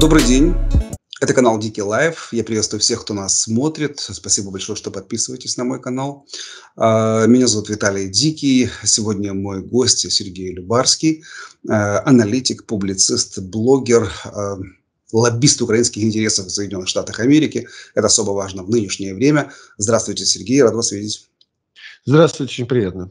Добрый день. Это канал Дикий Лайф. Я приветствую всех, кто нас смотрит. Спасибо большое, что подписываетесь на мой канал. А, меня зовут Виталий Дикий. Сегодня мой гость Сергей Любарский, а, аналитик, публицист, блогер, а, лоббист украинских интересов в Соединенных Штатах Америки. Это особо важно в нынешнее время. Здравствуйте, Сергей. Рад вас видеть. Здравствуйте, очень приятно.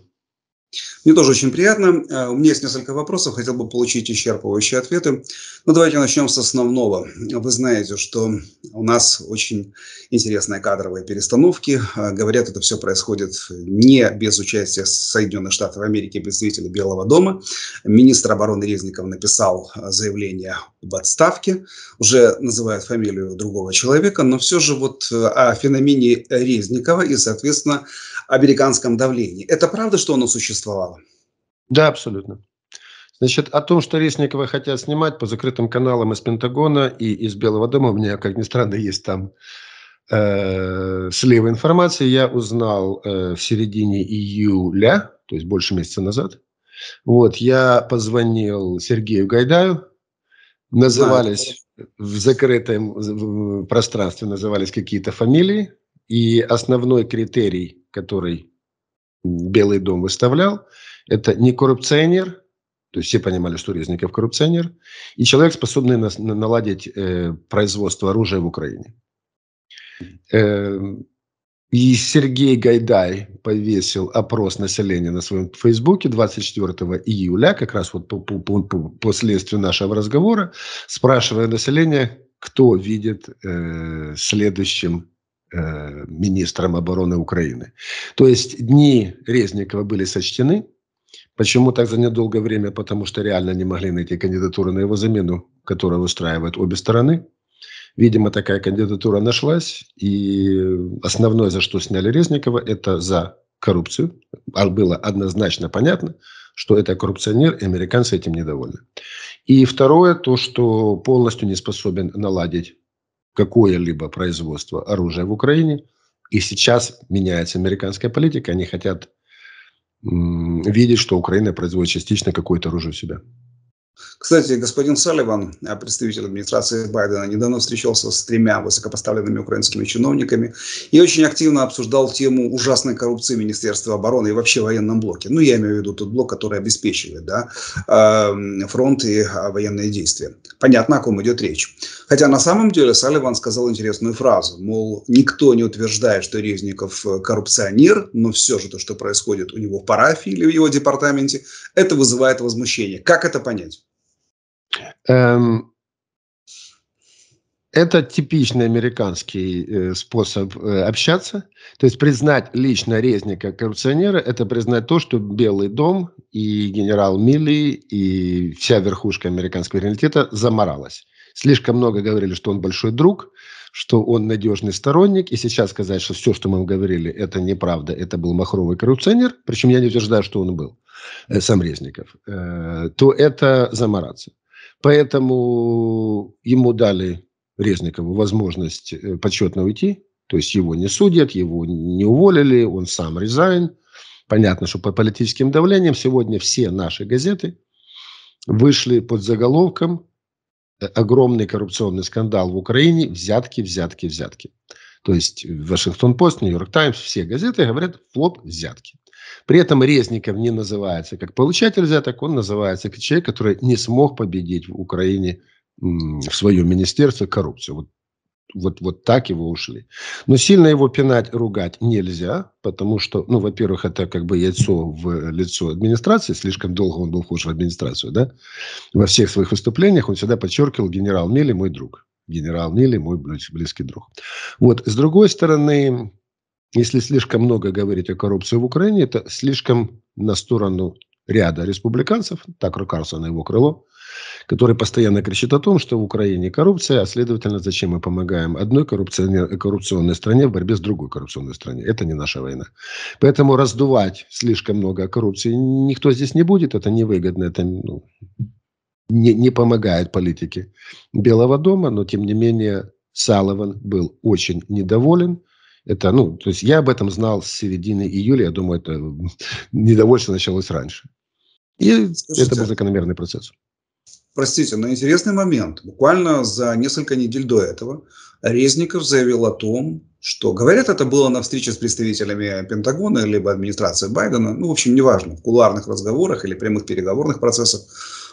Мне тоже очень приятно. Э, у меня есть несколько вопросов, хотел бы получить исчерпывающие ответы. Но давайте начнем с основного. Вы знаете, что у нас очень интересные кадровые перестановки. Э, говорят, это все происходит не без участия Соединенных Штатов Америки, представителей Белого дома. Министр обороны Резников написал э, заявление об отставке. Уже называют фамилию другого человека, но все же вот о феномене Резникова и, соответственно, американском давлении. Это правда, что оно существовало? Да, абсолютно. Значит, о том, что Ресникова хотят снимать по закрытым каналам из Пентагона и из Белого дома, у меня, как ни странно, есть там э, слева информации, я узнал э, в середине июля, то есть больше месяца назад. Вот, я позвонил Сергею Гайдаю, назывались да. в закрытом пространстве, назывались какие-то фамилии, и основной критерий который Белый дом выставлял, это не коррупционер, то есть все понимали, что Резников коррупционер, и человек, способный на, на, наладить э, производство оружия в Украине. Э, и Сергей Гайдай повесил опрос населения на своем фейсбуке 24 июля, как раз вот по, по, по, по следствию нашего разговора, спрашивая население, кто видит э, следующим Э, министром обороны Украины. То есть дни Резникова были сочтены. Почему так за недолгое время? Потому что реально не могли найти кандидатуру на его замену, которая устраивает обе стороны. Видимо, такая кандидатура нашлась. И основное, за что сняли Резникова, это за коррупцию. А было однозначно понятно, что это коррупционер, и американцы этим недовольны. И второе, то, что полностью не способен наладить какое-либо производство оружия в Украине. И сейчас меняется американская политика. Они хотят видеть, что Украина производит частично какое-то оружие у себя. Кстати, господин Салливан, э, представитель администрации Байдена, недавно встречался с тремя высокопоставленными украинскими чиновниками и очень активно обсуждал тему ужасной коррупции Министерства обороны и вообще военном блоке. Ну, я имею в виду тот блок, который обеспечивает да, эм, фронт и а, военные действия. Понятно, о ком идет речь. Хотя на самом деле Салливан сказал интересную фразу, мол, никто не утверждает, что Резников э, коррупционер, но все же то, что происходит у него в парафии или в его департаменте, это вызывает возмущение. Как это понять? Эм, это типичный американский э, способ э, общаться. То есть признать лично резника коррупционера – это признать то, что Белый дом и генерал Милли и вся верхушка американского реалитета заморалась. Слишком много говорили, что он большой друг, что он надежный сторонник. И сейчас сказать, что все, что мы говорили, это неправда, это был махровый коррупционер, причем я не утверждаю, что он был, э, сам Резников, э, то это замораться. Поэтому ему дали, Резникову, возможность э, почетно уйти. То есть его не судят, его не уволили, он сам резайн. Понятно, что по политическим давлениям сегодня все наши газеты вышли под заголовком э, «Огромный коррупционный скандал в Украине. Взятки, взятки, взятки». То есть Вашингтон-Пост, Нью-Йорк Таймс, все газеты говорят «флоп взятки». При этом Резников не называется как получатель взяток, он называется как человек, который не смог победить в Украине в своем министерстве коррупцию. Вот, вот, вот так его ушли. Но сильно его пинать, ругать нельзя, потому что, ну, во-первых, это как бы яйцо в лицо администрации, слишком долго он был вхож в администрацию, да? Во всех своих выступлениях он всегда подчеркивал генерал Мили, мой друг. Генерал Мили, мой близкий друг. Вот, с другой стороны, если слишком много говорить о коррупции в Украине, это слишком на сторону ряда республиканцев, так Карлсон и его крыло, который постоянно кричит о том, что в Украине коррупция, а следовательно, зачем мы помогаем одной коррупционной, коррупционной стране в борьбе с другой коррупционной стране. Это не наша война. Поэтому раздувать слишком много коррупции никто здесь не будет, это невыгодно, это ну, не, не помогает политике Белого дома, но тем не менее Салован был очень недоволен это, ну, то есть я об этом знал с середины июля, я думаю, это недовольство началось раньше. И Слушайте, это был закономерный процесс. Простите, но интересный момент. Буквально за несколько недель до этого Резников заявил о том, что, говорят, это было на встрече с представителями Пентагона, либо администрации Байдена, ну, в общем, неважно, в куларных разговорах или прямых переговорных процессах,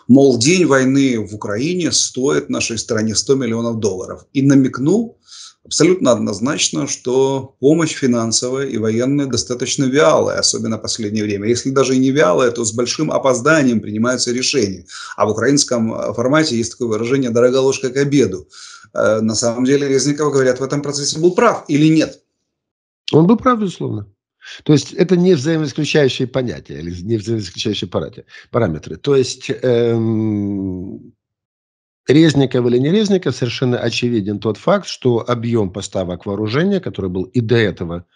мол, день войны в Украине стоит нашей стране 100 миллионов долларов. И намекнул, абсолютно однозначно, что помощь финансовая и военная достаточно вялая, особенно в последнее время. Если даже и не вялая, то с большим опозданием принимаются решения. А в украинском э, формате есть такое выражение «дорога ложка к обеду». Э, на самом деле, резников говорят, в этом процессе был прав или нет. Он был прав, безусловно. То есть это не взаимоисключающие понятия или не взаимоисключающие параметры. То есть эм, Резников или не Резников, совершенно очевиден тот факт, что объем поставок вооружения, который был и до этого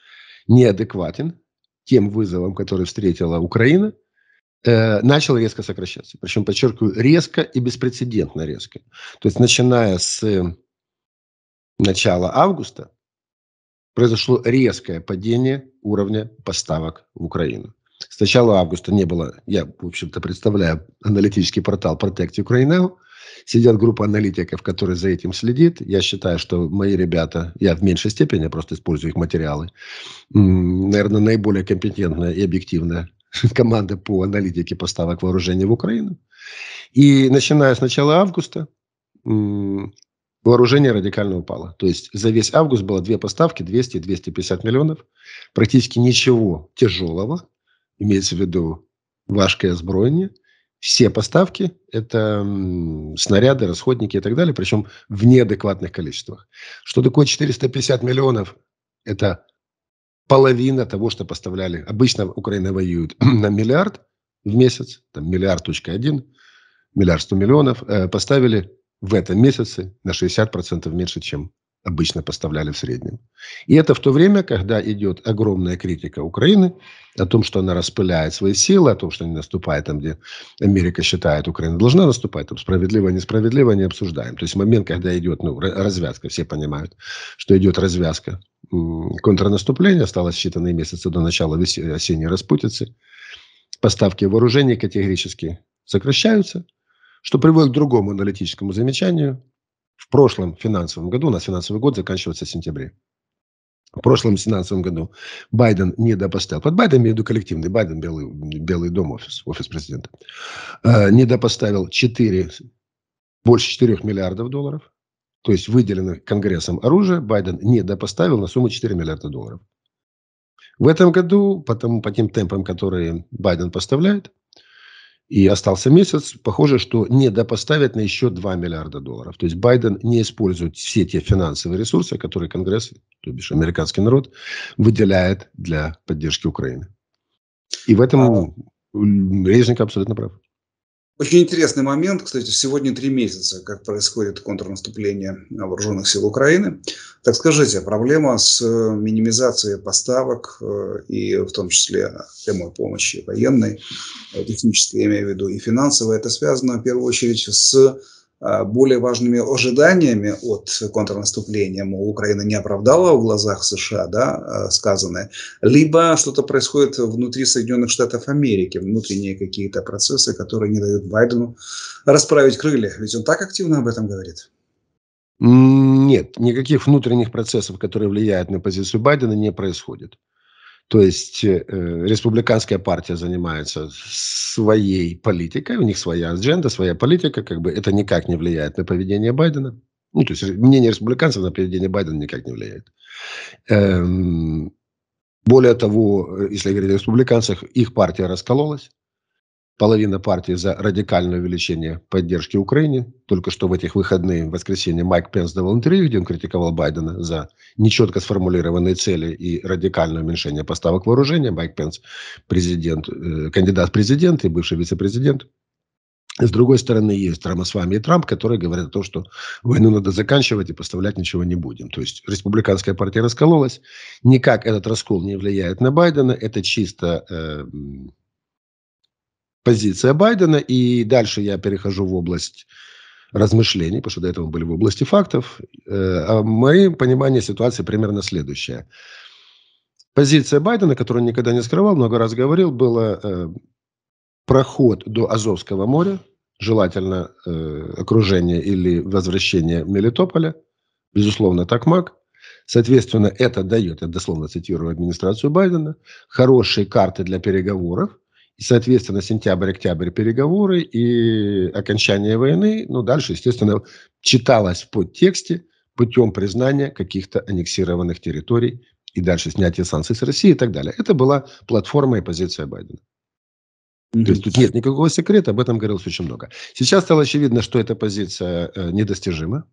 неадекватен тем вызовам, которые встретила Украина, э, начал резко сокращаться. Причем, подчеркиваю, резко и беспрецедентно резко. То есть, начиная с начала августа, произошло резкое падение уровня поставок в Украину. С начала августа не было, я, в общем-то, представляю аналитический портал Protect Ukraine Now, Сидят группа аналитиков, которые за этим следит. Я считаю, что мои ребята, я в меньшей степени просто использую их материалы, наверное, наиболее компетентная и объективная команда по аналитике поставок вооружений в Украину. И начиная с начала августа, вооружение радикально упало. То есть за весь август было две поставки, 200 250 миллионов. Практически ничего тяжелого, имеется в виду важкое сброение – все поставки – это снаряды, расходники и так далее, причем в неадекватных количествах. Что такое 450 миллионов? Это половина того, что поставляли. Обычно Украина воюет на миллиард в месяц, там миллиард точка один, миллиард сто миллионов, э, поставили в этом месяце на 60% меньше, чем обычно поставляли в среднем. И это в то время, когда идет огромная критика Украины о том, что она распыляет свои силы, о том, что не наступает там, где Америка считает, Украина должна наступать, там справедливо, несправедливо, не обсуждаем. То есть момент, когда идет ну, развязка, все понимают, что идет развязка контрнаступления, осталось считанные месяцы до начала осенней распутицы, поставки вооружений категорически сокращаются, что приводит к другому аналитическому замечанию, в прошлом финансовом году, у нас финансовый год заканчивается в сентябре, в прошлом финансовом году Байден не допоставил, под Байден имею в виду коллективный, Байден, Белый, Белый дом, офис, офис президента, э, не допоставил 4, больше 4 миллиардов долларов, то есть выделенных Конгрессом оружие, Байден не допоставил на сумму 4 миллиарда долларов. В этом году, потому, по тем темпам, которые Байден поставляет, и остался месяц, похоже, что не недопоставят на еще 2 миллиарда долларов. То есть Байден не использует все те финансовые ресурсы, которые Конгресс, то бишь американский народ, выделяет для поддержки Украины. И в этом а... Резник абсолютно прав. Очень интересный момент. Кстати, сегодня три месяца, как происходит контрнаступление вооруженных сил Украины. Так скажите, проблема с э, минимизацией поставок э, и в том числе прямой помощи военной, э, технической, я имею в виду, и финансовой, это связано в первую очередь с а, более важными ожиданиями от контрнаступления, мол, Украина не оправдала в глазах США да, а, сказанное, либо что-то происходит внутри Соединенных Штатов Америки, внутренние какие-то процессы, которые не дают Байдену расправить крылья. Ведь он так активно об этом говорит. Нет, никаких внутренних процессов, которые влияют на позицию Байдена, не происходит. То есть э, э, республиканская партия занимается своей политикой, у них своя адженда, своя политика, как бы это никак не влияет на поведение Байдена. Ну, то есть мнение республиканцев на поведение Байдена никак не влияет. Эм, более того, э, если говорить о республиканцах, их партия раскололась. Половина партии за радикальное увеличение поддержки Украине. Только что в этих выходные, в воскресенье, Майк Пенс давал интервью, где он критиковал Байдена за нечетко сформулированные цели и радикальное уменьшение поставок вооружения. Майк Пенс президент, э, кандидат в президент и бывший вице-президент. С другой стороны, есть Трамп и Трамп, которые говорят о том, что войну надо заканчивать и поставлять ничего не будем. То есть республиканская партия раскололась. Никак этот раскол не влияет на Байдена. Это чисто э, позиция Байдена. И дальше я перехожу в область размышлений, потому что до этого были в области фактов. Э, а мое понимание ситуации примерно следующее. Позиция Байдена, которую он никогда не скрывал, много раз говорил, была э, проход до Азовского моря, желательно э, окружение или возвращение Мелитополя, безусловно, Такмак. Соответственно, это дает, я дословно цитирую администрацию Байдена, хорошие карты для переговоров, соответственно, сентябрь-октябрь переговоры и окончание войны. Ну, дальше, естественно, читалось в подтексте путем признания каких-то аннексированных территорий и дальше снятие санкций с России и так далее. Это была платформа и позиция Байдена. То есть тут нет никакого секрета, об этом говорилось очень много. Сейчас стало очевидно, что эта позиция э, недостижима.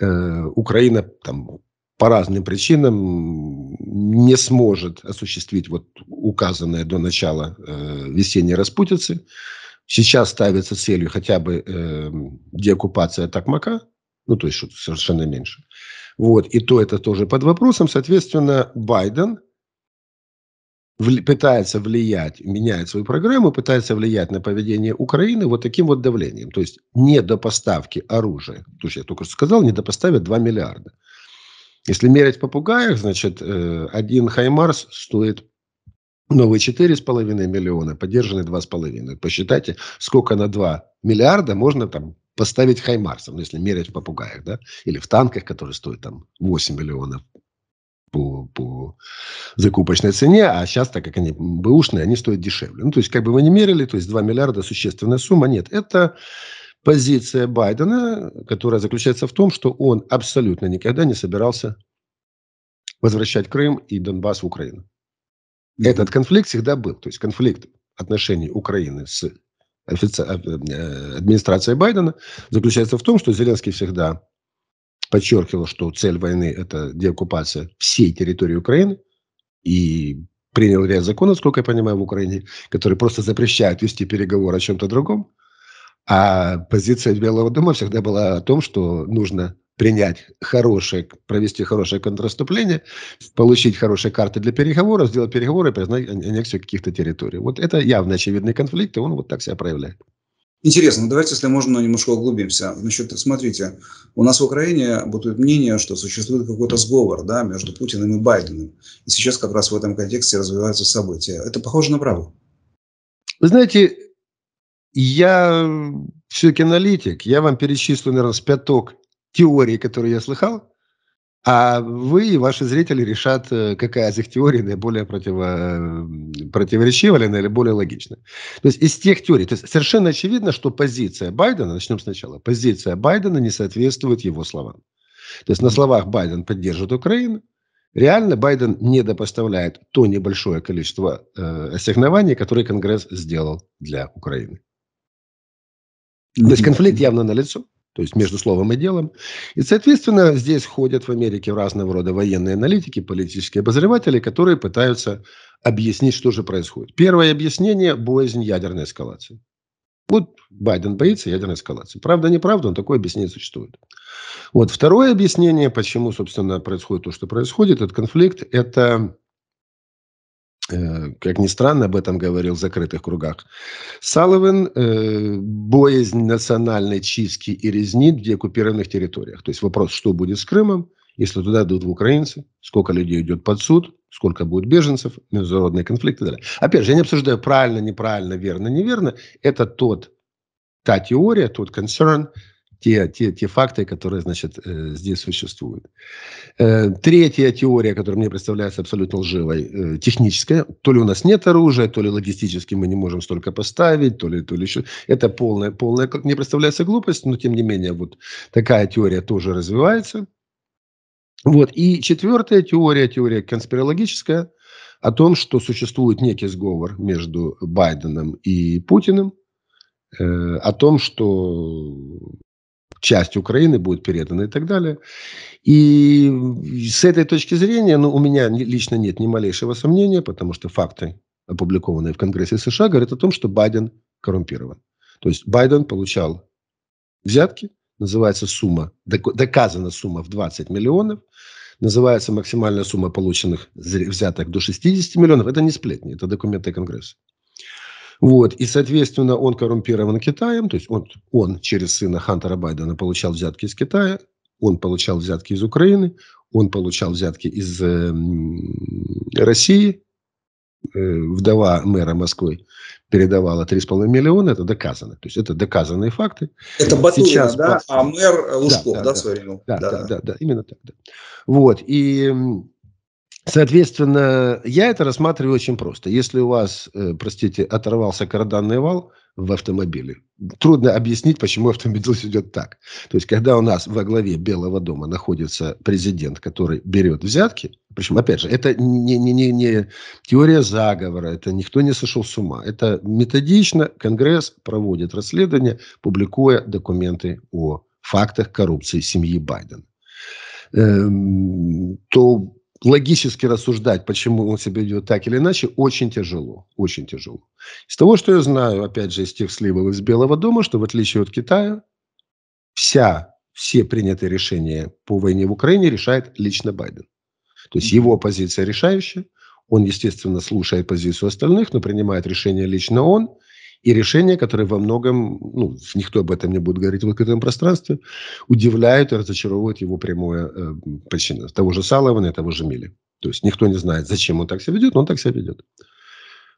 Э, Украина там по разным причинам не сможет осуществить вот указанное до начала э, весенней распутицы. Сейчас ставится целью хотя бы э, деоккупация Такмака, ну то есть что совершенно меньше. Вот, и то это тоже под вопросом. Соответственно, Байден вли- пытается влиять, меняет свою программу, пытается влиять на поведение Украины вот таким вот давлением. То есть не до поставки оружия, то, есть я только что сказал, не до поставят 2 миллиарда. Если мерить попугаев, значит, э, один Хаймарс стоит новые 4,5 миллиона, поддержанные 2,5. Посчитайте, сколько на 2 миллиарда можно там поставить Хаймарсом, если мерить в попугаях, да, или в танках, которые стоят там 8 миллионов по, по закупочной цене, а сейчас, так как они бэушные, они стоят дешевле. Ну, то есть, как бы вы не мерили, то есть 2 миллиарда существенная сумма, нет, это позиция Байдена, которая заключается в том, что он абсолютно никогда не собирался возвращать Крым и Донбасс в Украину. Этот конфликт всегда был. То есть конфликт отношений Украины с офици... Э, э, администрацией Байдена заключается в том, что Зеленский всегда подчеркивал, что цель войны – это деоккупация всей территории Украины. И принял ряд законов, сколько я понимаю, в Украине, которые просто запрещают вести переговоры о чем-то другом. А позиция Белого дома всегда была о том, что нужно принять хорошее, провести хорошее контрнаступление, получить хорошие карты для переговоров, сделать переговоры и признать аннексию каких-то территорий. Вот это явно очевидный конфликт, и он вот так себя проявляет. Интересно, ну давайте, если можно, немножко углубимся. Значит, смотрите, у нас в Украине бытует мнение, что существует какой-то сговор да, между Путиным и Байденом. И сейчас как раз в этом контексте развиваются события. Это похоже на правду? Вы знаете, я э, все-таки аналитик. Я вам перечислю, наверное, спяток теорий, которые я слыхал, а вы и ваши зрители решат, э, какая из их теорий наиболее противо, э, противоречива или наиболее логична. То есть из тех теорий, то есть совершенно очевидно, что позиция Байдена, начнем сначала, позиция Байдена не соответствует его словам. То есть на словах Байден поддержит Украину, реально Байден недопоставляет то небольшое количество э, ассигнований, которые Конгресс сделал для Украины. То есть конфликт явно налицо, то есть между словом и делом. И, соответственно, здесь ходят в Америке разного рода военные аналитики, политические обозреватели, которые пытаются объяснить, что же происходит. Первое объяснение – боязнь ядерной эскалации. Вот Байден боится ядерной эскалации. Правда, неправда, но такое объяснение существует. Вот второе объяснение, почему, собственно, происходит то, что происходит, этот конфликт, это Э, как ни странно, об этом говорил в закрытых кругах. Салливан э, – боязнь национальной чистки и резни в деоккупированных территориях. То есть вопрос, что будет с Крымом, если туда идут украинцы, сколько людей идет под суд, сколько будет беженцев, международные конфликты и далее. Опять же, я не обсуждаю правильно, неправильно, верно, неверно. Это тот, та теория, тот концерн, те, те, те факты, которые, значит, э, здесь существуют. Э, третья теория, которая мне представляется абсолютно лживой, э, техническая. То ли у нас нет оружия, то ли логистически мы не можем столько поставить, то ли, то ли еще. Это полная, полная, как мне представляется, глупость, но тем не менее вот такая теория тоже развивается. Вот. И четвертая теория, теория конспирологическая, о том, что существует некий сговор между Байденом и Путиным, о том, что часть Украины будет передана и так далее. И с этой точки зрения, ну, у меня лично нет ни малейшего сомнения, потому что факты, опубликованные в Конгрессе США, говорят о том, что Байден коррумпирован. То есть Байден получал взятки, называется сумма, доказана сумма в 20 миллионов, называется максимальная сумма полученных взяток до 60 миллионов. Это не сплетни, это документы Конгресса. Вот. И, соответственно, он коррумпирован Китаем, то есть он, он через сына Хантера Байдена получал взятки из Китая, он получал взятки из Украины, он получал взятки из э, России, э, вдова мэра Москвы передавала 3,5 миллиона, это доказано. То есть это доказанные факты. Это Батурина, Сейчас, да, а мэр Лужков, да, да, да, да, да, да, да, да, да, именно так. Да. Вот, и Соответственно, я это рассматриваю очень просто. Если у вас, э, простите, оторвался карданный вал в автомобиле, трудно объяснить, почему автомобиль идет так. То есть, когда у нас во главе Белого дома находится президент, который берет взятки, причем, опять же, это не, не, не, не теория заговора, это никто не сошел с ума. Это методично Конгресс проводит расследование, публикуя документы о фактах коррупции семьи Байдена эм, то логически рассуждать, почему он себя ведет так или иначе, очень тяжело. Очень тяжело. Из того, что я знаю, опять же, из тех сливов из Белого дома, что в отличие от Китая, вся, все принятые решения по войне в Украине решает лично Байден. То есть его позиция решающая. Он, естественно, слушает позицию остальных, но принимает решение лично он и решения, которые во многом, ну, никто об этом не будет говорить в открытом пространстве, удивляют и разочаровывают его прямое э, причина. Того же Салована и того же Мили. То есть никто не знает, зачем он так себя ведет, но он так себя ведет.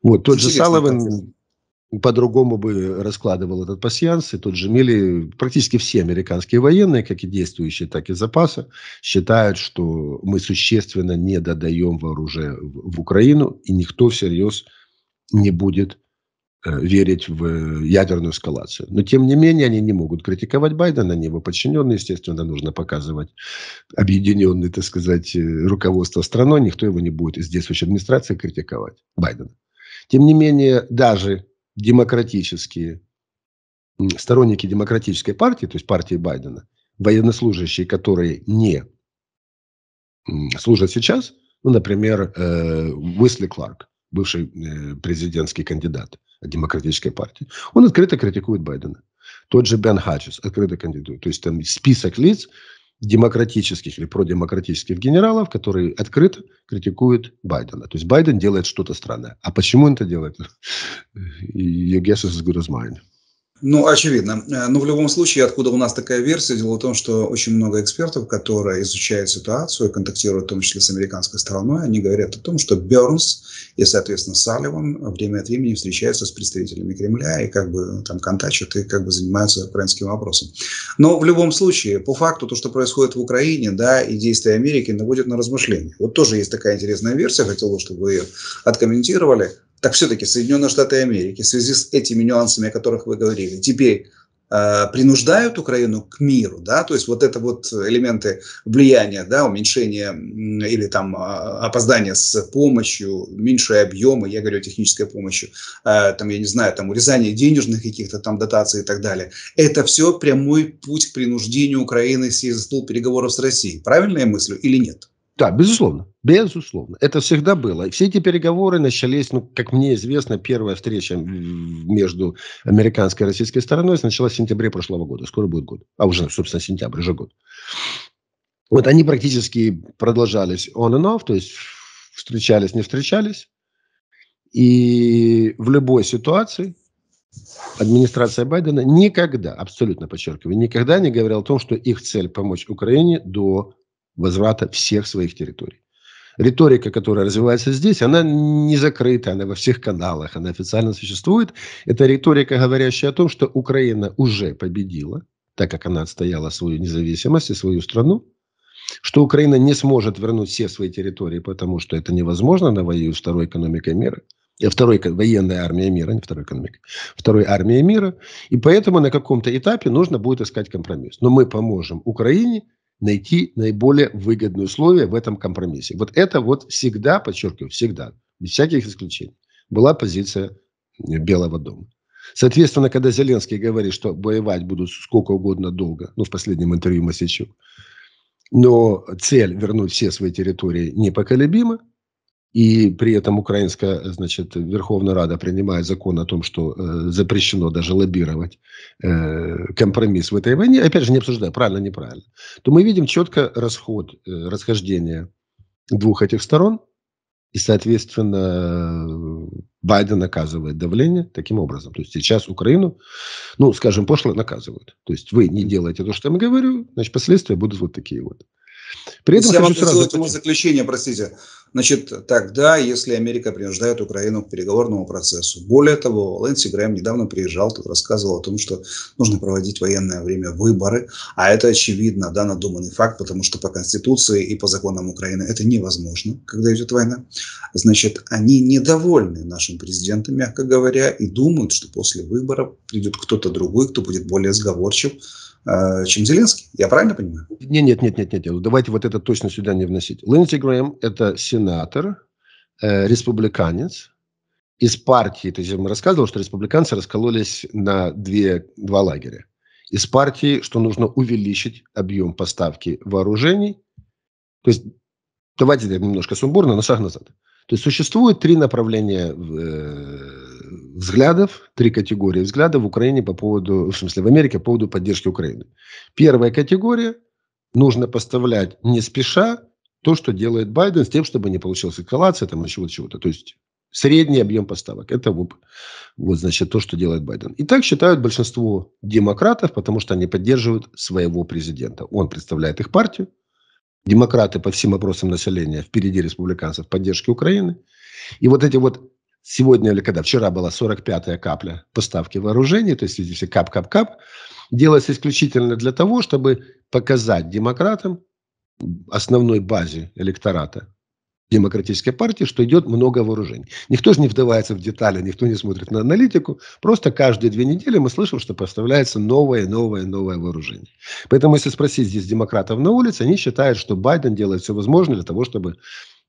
Вот, тот же Салован по-другому бы раскладывал этот пассианс, и тот же Мили, практически все американские военные, как и действующие, так и запасы, считают, что мы существенно не додаем вооружение в, в Украину, и никто всерьез не будет Э, верить в э, ядерную эскалацию. Но, тем не менее, они не могут критиковать Байдена, они его подчиненные, естественно, нужно показывать объединенное, так сказать, э, руководство страной, никто его не будет из действующей администрации критиковать, Байдена. Тем не менее, даже демократические, сторонники демократической партии, то есть партии Байдена, военнослужащие, которые не служат сейчас, ну, например, Уэсли Кларк, бывший президентский кандидат, демократической партии. Он открыто критикует Байдена. Тот же Бен Хатчес открыто кандидует. То есть там список лиц демократических или продемократических генералов, которые открыто критикуют Байдена. То есть Байден делает что-то странное. А почему он это делает? Your guess is as good as mine. Ну, очевидно. Э, но в любом случае, откуда у нас такая версия? Дело в том, что очень много экспертов, которые изучают ситуацию, контактируют в том числе с американской стороной, они говорят о том, что Бернс и, соответственно, Салливан время от времени встречаются с представителями Кремля и как бы э, там контачат и как бы занимаются украинским вопросом. Но в любом случае, по факту, то, что происходит в Украине, да, и действия Америки наводят на размышления. Вот тоже есть такая интересная версия, хотел бы, чтобы вы ее откомментировали. Так все-таки Соединенные Штаты Америки в связи с этими нюансами, о которых вы говорили, теперь э, принуждают Украину к миру, да, то есть вот это вот элементы влияния, да, уменьшение или там а, опоздание с помощью, меньшие объемы, я говорю о технической помощи, э, там, я не знаю, там урезание денежных каких-то там дотаций и так далее. Это все прямой путь к принуждению Украины сесть за стол переговоров с Россией. Правильная мысль или нет? Да, безусловно. Безусловно. Это всегда было. И все эти переговоры начались, ну, как мне известно, первая встреча между американской и российской стороной началась в сентябре прошлого года. Скоро будет год. А уже, собственно, сентябрь, уже год. Вот они практически продолжались on and off, то есть встречались, не встречались. И в любой ситуации администрация Байдена никогда, абсолютно подчеркиваю, никогда не говорила о том, что их цель помочь Украине до возврата всех своих территорий. Риторика, которая развивается здесь, она не закрыта, она во всех каналах, она официально существует. Это риторика, говорящая о том, что Украина уже победила, так как она отстояла свою независимость и свою страну, что Украина не сможет вернуть все свои территории, потому что это невозможно, на воюет второй экономикой мира, э, второй военной армии мира, не второй экономикой, второй армией мира, и поэтому на каком-то этапе нужно будет искать компромисс. Но мы поможем Украине найти наиболее выгодные условия в этом компромиссе. Вот это вот всегда, подчеркиваю, всегда, без всяких исключений, была позиция э, Белого дома. Соответственно, когда Зеленский говорит, что воевать будут сколько угодно долго, ну, в последнем интервью Масичук, но цель вернуть все свои территории непоколебима, и при этом украинская, значит, Верховная Рада принимает закон о том, что э, запрещено даже лоббировать э, компромисс в этой войне, опять же, не обсуждая, правильно, неправильно, то мы видим четко расход, э, расхождение двух этих сторон, и, соответственно, Байден оказывает давление таким образом. То есть сейчас Украину, ну, скажем, пошло наказывают. То есть вы не делаете то, что я вам говорю, значит, последствия будут вот такие вот. При этом я хочу вам сразу... Этому заключение, простите. Значит, тогда, если Америка принуждает Украину к переговорному процессу. Более того, Лэнси Грэм недавно приезжал, тут рассказывал о том, что нужно проводить военное время выборы. А это, очевидно, да, надуманный факт, потому что по Конституции и по законам Украины это невозможно, когда идет война. Значит, они недовольны нашим президентом, мягко говоря, и думают, что после выборов придет кто-то другой, кто будет более сговорчив, Э, чем Зеленский. Я правильно понимаю? Нет, нет, нет, нет, нет. Давайте вот это точно сюда не вносить. Линдси Грэм – это сенатор, э, республиканец из партии. То есть я вам рассказывал, что республиканцы раскололись на две, два лагеря. Из партии, что нужно увеличить объем поставки вооружений. То есть давайте немножко сумбурно, на шаг назад. То есть существует три направления в, э, взглядов, три категории взглядов в Украине по поводу, в смысле в Америке по поводу поддержки Украины. Первая категория – нужно поставлять не спеша то, что делает Байден, с тем, чтобы не получилась эскалация там, чего-то, чего-то. То есть средний объем поставок. Это вот, вот, значит, то, что делает Байден. И так считают большинство демократов, потому что они поддерживают своего президента. Он представляет их партию. Демократы по всем опросам населения впереди республиканцев в поддержке Украины. И вот эти вот сегодня или когда, вчера была 45-я капля поставки вооружений, то есть видите все кап-кап-кап, делается исключительно для того, чтобы показать демократам, основной базе электората демократической партии, что идет много вооружений. Никто же не вдавается в детали, никто не смотрит на аналитику. Просто каждые две недели мы слышим, что поставляется новое, новое, новое вооружение. Поэтому, если спросить здесь демократов на улице, они считают, что Байден делает все возможное для того, чтобы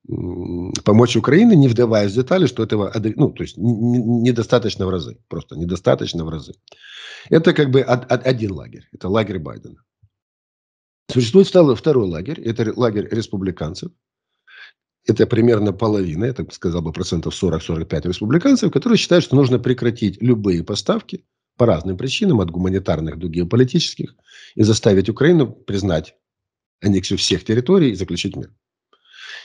помочь Украине, не вдаваясь в детали, что этого ну, то есть недостаточно в разы, просто недостаточно в разы. Это как бы один лагерь, это лагерь Байдена. Существует второй лагерь, это лагерь республиканцев, это примерно половина, я так сказал бы процентов 40-45 республиканцев, которые считают, что нужно прекратить любые поставки по разным причинам, от гуманитарных до геополитических, и заставить Украину признать аннексию всех территорий и заключить мир.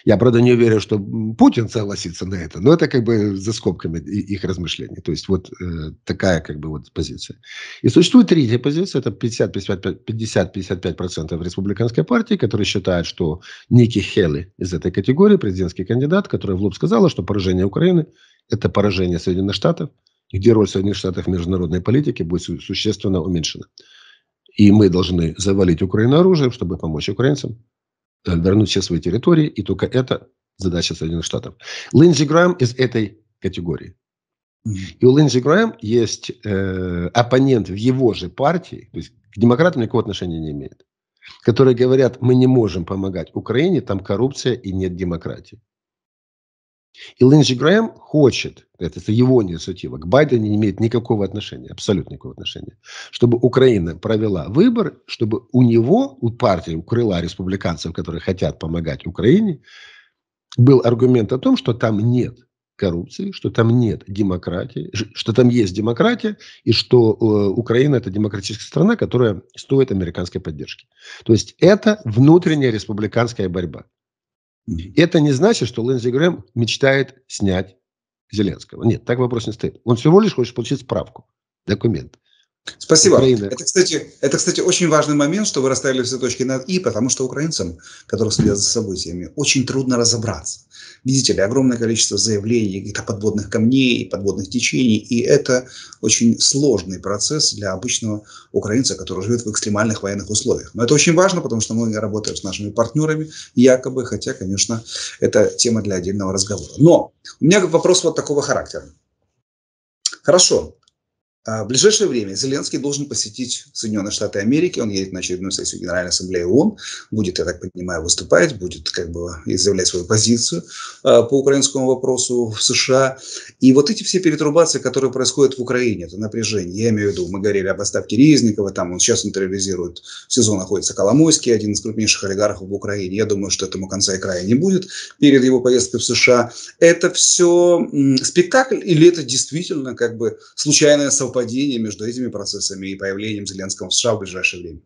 Я, правда, не уверен, что Путин согласится на это, но это как бы за скобками их размышлений. То есть вот э, такая как бы вот позиция. И существует третья позиция, это 50-55% республиканской партии, которые считают, что Ники Хелли из этой категории, президентский кандидат, который в лоб сказала, что поражение Украины – это поражение Соединенных Штатов, где роль Соединенных Штатов в международной политике будет су- существенно уменьшена. И мы должны завалить Украину оружием, чтобы помочь украинцам Э, вернуть все свои территории, и только это задача Соединенных Штатов. Линдзи Грайм из этой категории. И у Линдзи Грайм есть э, оппонент в его же партии, то есть к демократам никакого отношения не имеет, которые говорят, мы не можем помогать Украине, там коррупция и нет демократии. И Линдси Грэм хочет, это, это его инициатива, к Байдену не имеет никакого отношения, абсолютно никакого отношения, чтобы Украина провела выбор, чтобы у него, у партии, у крыла республиканцев, которые хотят помогать Украине, был аргумент о том, что там нет коррупции, что там нет демократии, что там есть демократия, и что э, Украина это демократическая страна, которая стоит американской поддержки. То есть это внутренняя республиканская борьба. Это не значит, что Лэнзи Грэм мечтает снять Зеленского. Нет, так вопрос не стоит. Он всего лишь хочет получить справку, документ. Спасибо. Украина. Это, кстати, это, кстати, очень важный момент, что вы расставили все точки над «и», потому что украинцам, которые следят за событиями, очень трудно разобраться видите ли, огромное количество заявлений, каких-то подводных камней, подводных течений, и это очень сложный процесс для обычного украинца, который живет в экстремальных военных условиях. Но это очень важно, потому что мы работаем с нашими партнерами, якобы, хотя, конечно, это тема для отдельного разговора. Но у меня вопрос вот такого характера. Хорошо, а, в ближайшее время Зеленский должен посетить Соединенные Штаты Америки, он едет на очередную сессию Генеральной Ассамблеи ООН, будет, я так понимаю, выступать, будет как бы заявлять свою позицию а, по украинскому вопросу в США. И вот эти все перетрубации, которые происходят в Украине, это напряжение. Я имею в виду, мы говорили об отставке Резникова, там он сейчас интервизирует, в сезон находится Коломойский, один из крупнейших олигархов в Украине. Я думаю, что этому конца и края не будет перед его поездкой в США. Это все спектакль или это действительно как бы случайное совпадение? совпадение между этими процессами и появлением Зеленского в США в ближайшее время?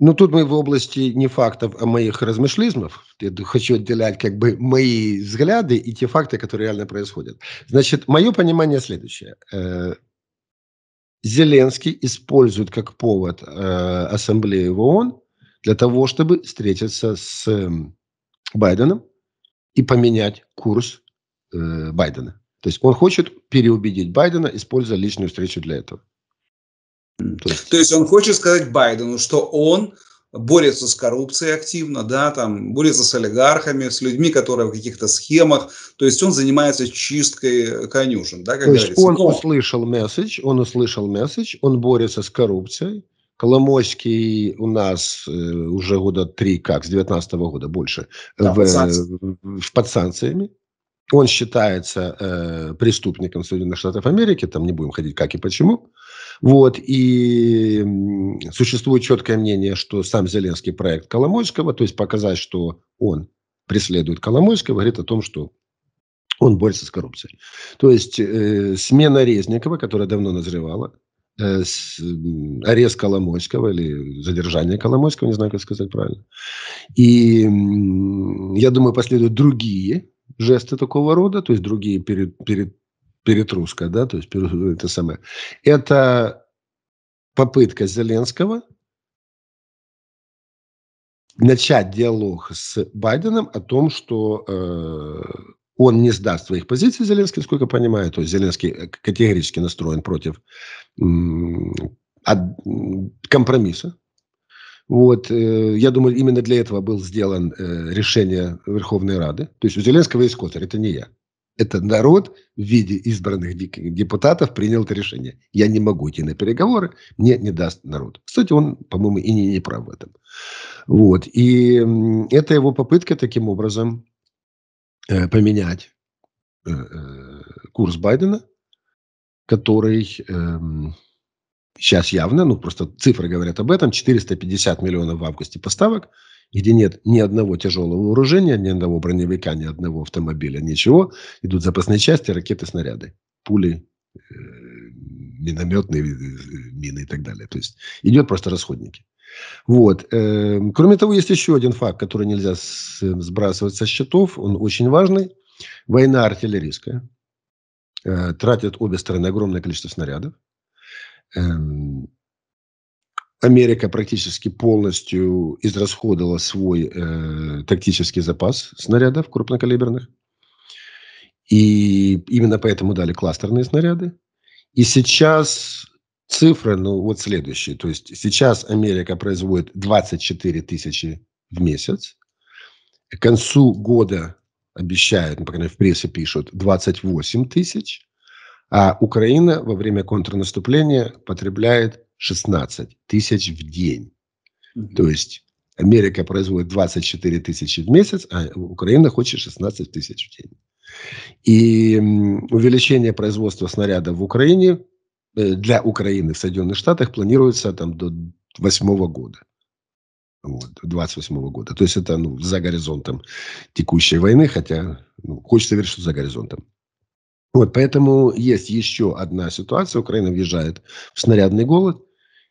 Ну, тут мы в области не фактов, а моих размышлизмов. Я хочу отделять как бы мои взгляды и те факты, которые реально происходят. Значит, мое понимание следующее. Э, Зеленский использует как повод э, ассамблею в ООН для того, чтобы встретиться с Байденом и поменять курс э, Байдена. То есть он хочет переубедить Байдена, используя личную встречу для этого. То есть, То есть он хочет сказать Байдену, что он борется с коррупцией активно, да, там, борется с олигархами, с людьми, которые в каких-то схемах, то есть он занимается чисткой конюшен, да, как то есть он Но... услышал месседж, он услышал месседж, он борется с коррупцией, Коломойский у нас э, уже года три, как, с 19 -го года больше, да, в, под санкциями. в, под санкциями, он считается э, преступником Соединенных Штатов Америки, там не будем ходить как и почему. Вот, и существует четкое мнение, что сам Зеленский проект Коломойского, то есть показать, что он преследует Коломойского, говорит о том, что он борется с коррупцией. То есть э, смена Резникова, которая давно назревала, э, с, э, арест Коломойского или задержание Коломойского, не знаю, как сказать правильно. И э, я думаю, последуют другие жесты такого рода, то есть другие перед, перед, перетруска, да, то есть это самое. Это попытка Зеленского начать диалог с Байденом о том, что э, он не сдаст своих позиций Зеленский, сколько понимаю, то есть Зеленский э, категорически настроен против э, компромисса, вот, э, я думаю, именно для этого был сделан э, решение Верховной Рады. То есть у Зеленского есть Котор, это не я. Это народ в виде избранных депутатов принял это решение. Я не могу идти на переговоры, мне не даст народ. Кстати, он, по-моему, и не, не прав в этом. Вот. И это его попытка таким образом э, поменять э, э курс Байдена, который э, сейчас явно, ну просто цифры говорят об этом, 450 миллионов в августе поставок, где нет ни одного тяжелого вооружения, ни одного броневика, ни одного автомобиля, ничего. Идут запасные части, ракеты, снаряды, пули, э, минометные э, мины и так далее. То есть идет просто расходники. Вот. Э, кроме того, есть еще один факт, который нельзя сбрасывать со счетов. Он очень важный. Война артиллерийская. Тратят обе стороны огромное количество снарядов. Эм, Америка практически полностью израсходовала свой э, тактический запас снарядов крупнокалиберных. И именно поэтому дали кластерные снаряды. И сейчас цифры, ну вот следующие. То есть сейчас Америка производит 24 тысячи в месяц. К концу года обещают, ну, по крайней мере, в прессе пишут, 28 тысяч. А Украина во время контрнаступления потребляет 16 тысяч в день. Mm-hmm. То есть Америка производит 24 тысячи в месяц, а Украина хочет 16 тысяч в день. И увеличение производства снарядов в Украине э, для Украины в Соединенных Штатах планируется там до 2028 года. Вот, 28 года. То есть это ну, за горизонтом текущей войны, хотя ну, хочется верить, что за горизонтом. Вот, поэтому есть еще одна ситуация. Украина въезжает в снарядный голод.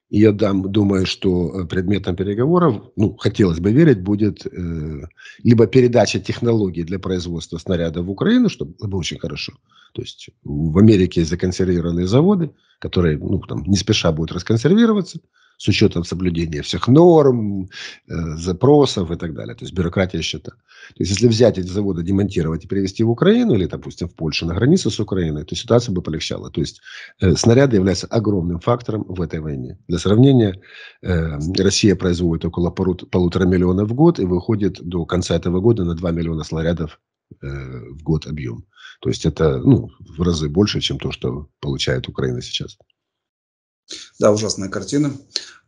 И я дам, думаю, что э, предметом переговоров, ну, хотелось бы верить, будет э, либо передача технологий для производства снарядов в Украину, что было бы очень хорошо. То есть в Америке есть законсервированные заводы, которые, ну, там, не спеша будут расконсервироваться с учетом соблюдения всех норм, э, запросов и так далее. То есть бюрократия счета. То есть если взять эти заводы, демонтировать и перевести в Украину или, допустим, в Польшу на границу с Украиной, то ситуация бы полегчала. То есть э, снаряды являются огромным фактором в этой войне. Для сравнения, э, Россия производит около полу- полутора миллионов в год и выходит до конца этого года на 2 миллиона снарядов э, в год объем. То есть это ну, в разы больше, чем то, что получает Украина сейчас. Да, ужасная картина.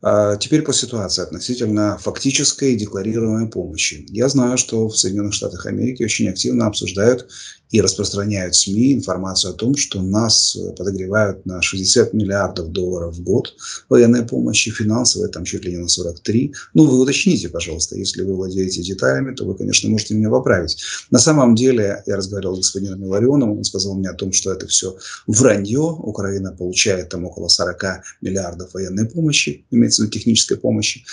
А, теперь по ситуации относительно фактической и декларируемой помощи. Я знаю, что в Соединенных Штатах Америки очень активно обсуждают и распространяют СМИ информацию о том, что нас подогревают на 60 миллиардов долларов в год военной помощи, финансовой там чуть ли не на 43. Ну, вы уточните, пожалуйста, если вы владеете деталями, то вы, конечно, можете меня поправить. На самом деле, я разговаривал с господином Миларионом, он сказал мне о том, что это все вранье. Украина получает там около 40 миллиардов военной помощи, имеется в виду технической помощи.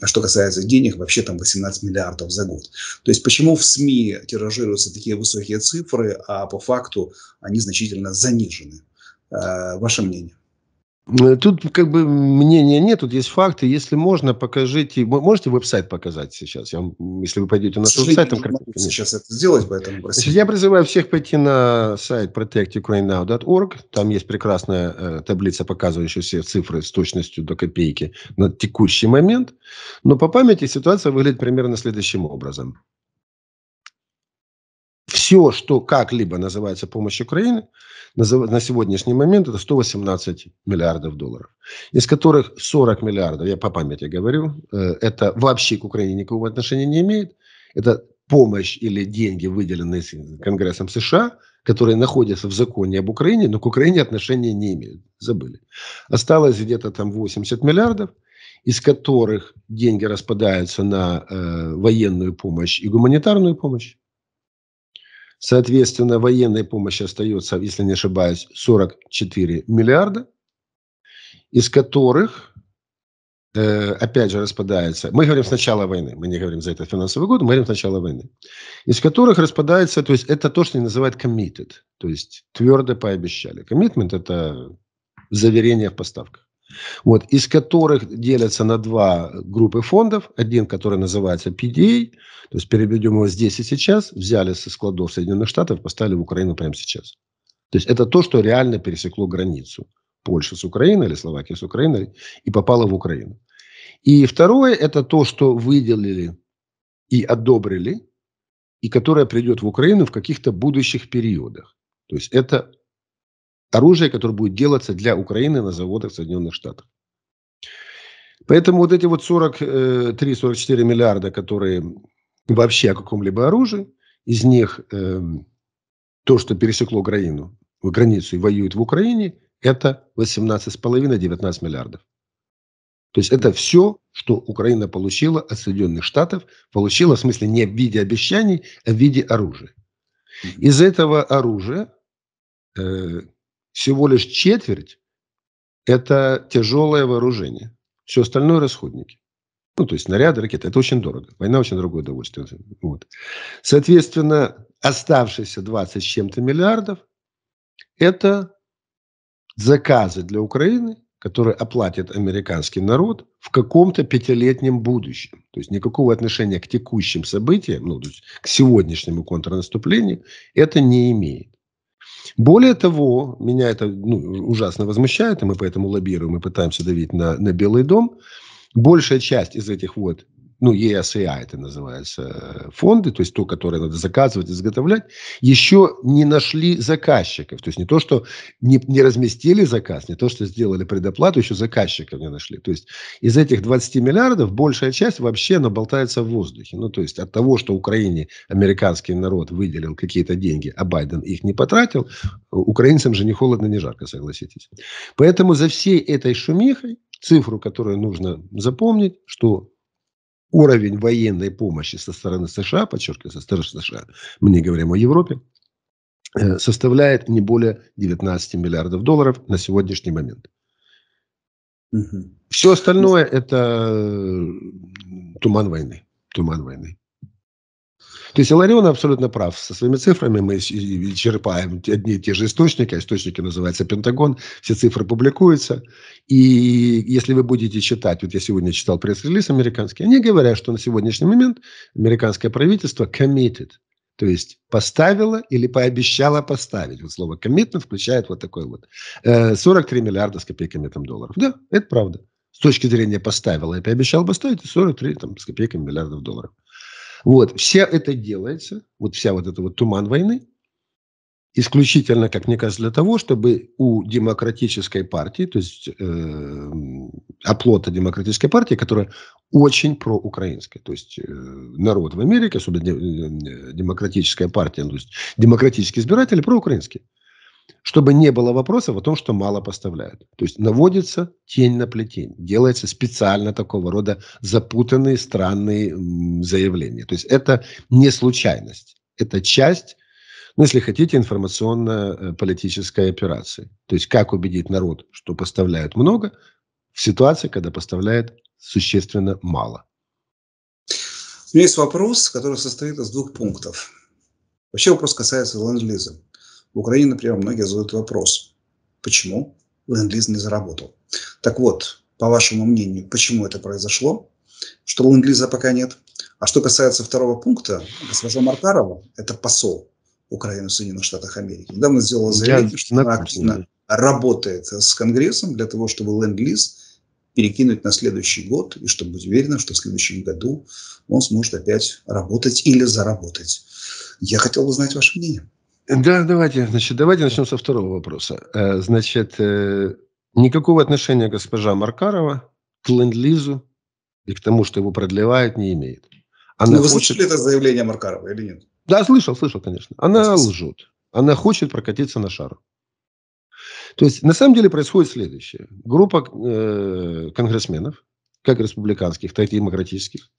А что касается денег, вообще там 18 миллиардов за год. То есть почему в СМИ тиражируются такие высокие цифры, а по факту они значительно занижены? Э, ваше мнение? Э, тут как бы мнения нет, тут есть факты. Если можно, покажите. Можете веб-сайт показать сейчас? Я если вы пойдете на наш сайт там картинка Сейчас это сделать, поэтому... Значит, э, я призываю всех пойти на сайт protectukrainenow.org. Там есть прекрасная э, таблица, показывающая все цифры с точностью до копейки на текущий момент. Но по памяти ситуация выглядит примерно следующим образом все, что как-либо называется помощь Украине, на сегодняшний момент это 118 миллиардов долларов, из которых 40 миллиардов, я по памяти говорю, э, это вообще к Украине никакого отношения не имеет. Это помощь или деньги, выделенные Конгрессом США, которые находятся в законе об Украине, но к Украине отношения не имеют. Забыли. Осталось где-то там 80 миллиардов, из которых деньги распадаются на э, военную помощь и гуманитарную помощь. Соответственно, военная помощь остается, если не ошибаюсь, 44 миллиарда, из которых, э, опять же, распадается... Мы говорим с начала войны, мы не говорим за этот финансовый год, мы говорим с начала войны. Из которых распадается... То есть это то, что они называют committed, то есть твердо пообещали. Commitment – это заверение в поставках вот, из которых делятся на два группы фондов. Один, который называется PDA, то есть переведем его здесь и сейчас, взяли со складов Соединенных Штатов, поставили в Украину прямо сейчас. То есть это то, что реально пересекло границу Польши с Украиной или Словакии с Украиной и попало в Украину. И второе – это то, что выделили и одобрили, и которое придет в Украину в каких-то будущих периодах. То есть это оружие, которое будет делаться для Украины на заводах Соединенных Штатов. Поэтому вот эти вот 43-44 миллиарда, которые вообще о каком-либо оружии, из них э, то, что пересекло границу, границу и воюет в Украине, это 18,5-19 миллиардов. То есть это все, что Украина получила от Соединенных Штатов, получила в смысле не в виде обещаний, а в виде оружия. Из этого оружия э, всего лишь четверть – это тяжелое вооружение. Все остальное – расходники. Ну, то есть снаряды, ракеты. Это очень дорого. Война – очень дорогое удовольствие. Вот. Соответственно, оставшиеся 20 с чем-то миллиардов – это заказы для Украины, которые оплатит американский народ в каком-то пятилетнем будущем. То есть никакого отношения к текущим событиям, ну, то есть к сегодняшнему контрнаступлению, это не имеет. Более того, меня это ну, ужасно возмущает, и мы поэтому лоббируем и пытаемся давить на, на Белый дом. Большая часть из этих вот ну, ESAI это называется, э, фонды, то есть то, которое надо заказывать, изготовлять, еще не нашли заказчиков. То есть не то, что не, не разместили заказ, не то, что сделали предоплату, еще заказчиков не нашли. То есть из этих 20 миллиардов большая часть вообще наболтается в воздухе. Ну, то есть от того, что Украине американский народ выделил какие-то деньги, а Байден их не потратил, украинцам же не холодно, не жарко, согласитесь. Поэтому за всей этой шумихой цифру, которую нужно запомнить, что уровень военной помощи со стороны США, подчеркиваю, со стороны США, мы не говорим о Европе, э, составляет не более 19 миллиардов долларов на сегодняшний момент. Угу. Все остальное это э, туман войны. Туман войны. То есть Иларион абсолютно прав. Со своими цифрами мы черпаем одни и те же источники. А источники называются Пентагон. Все цифры публикуются. И если вы будете читать, вот я сегодня читал пресс-релиз американский, они говорят, что на сегодняшний момент американское правительство committed, то есть поставила или пообещала поставить. Вот слово commitment включает вот такой вот. 43 э, миллиарда с копейками там долларов. Да, это правда. С точки зрения поставила и пообещал поставить 43 там, с копейками миллиардов долларов. Вот, все это делается, вот вся вот эта вот туман войны, исключительно, как мне кажется, для того, чтобы у демократической партии, то есть э, оплота демократической партии, которая очень проукраинская, то есть э, народ в Америке, особенно э, демократическая партия, ну, то есть демократические избиратели проукраинские чтобы не было вопросов о том, что мало поставляют. То есть наводится тень на плетень, делается специально такого рода запутанные, странные заявления. То есть это не случайность, это часть ну, если хотите, информационно-политической э, операции. То есть как убедить народ, что поставляют много, в ситуации, когда поставляет существенно мало. У меня есть вопрос, который состоит из двух пунктов. Вообще вопрос касается ленд-лиза. В Украине, например, многие задают вопрос, почему ленд-лиз не заработал? Так вот, по вашему мнению, почему это произошло? Что ленд-лиза пока нет? А что касается второго пункта, госпожа Маркарова, это посол Украины в Соединенных Штатах Америки, недавно сделала заявление, Я что она активно работает с Конгрессом для того, чтобы ленд-лиз перекинуть на следующий год, и чтобы быть уверенным, что в следующем году он сможет опять работать или заработать. Я хотел бы узнать ваше мнение. Да, давайте, значит, давайте начнем со второго вопроса. Э, значит, э, никакого отношения госпожа Маркарова к ленд-лизу и к тому, что его продлевают, не имеет. Она ну, вы хочет... слышали это заявление Маркарова или нет? Да, слышал, слышал, конечно. Она Спасибо. лжет. Она хочет прокатиться на шару. То есть на самом деле происходит следующее. Группа э, конгрессменов, как республиканских, так и демократических,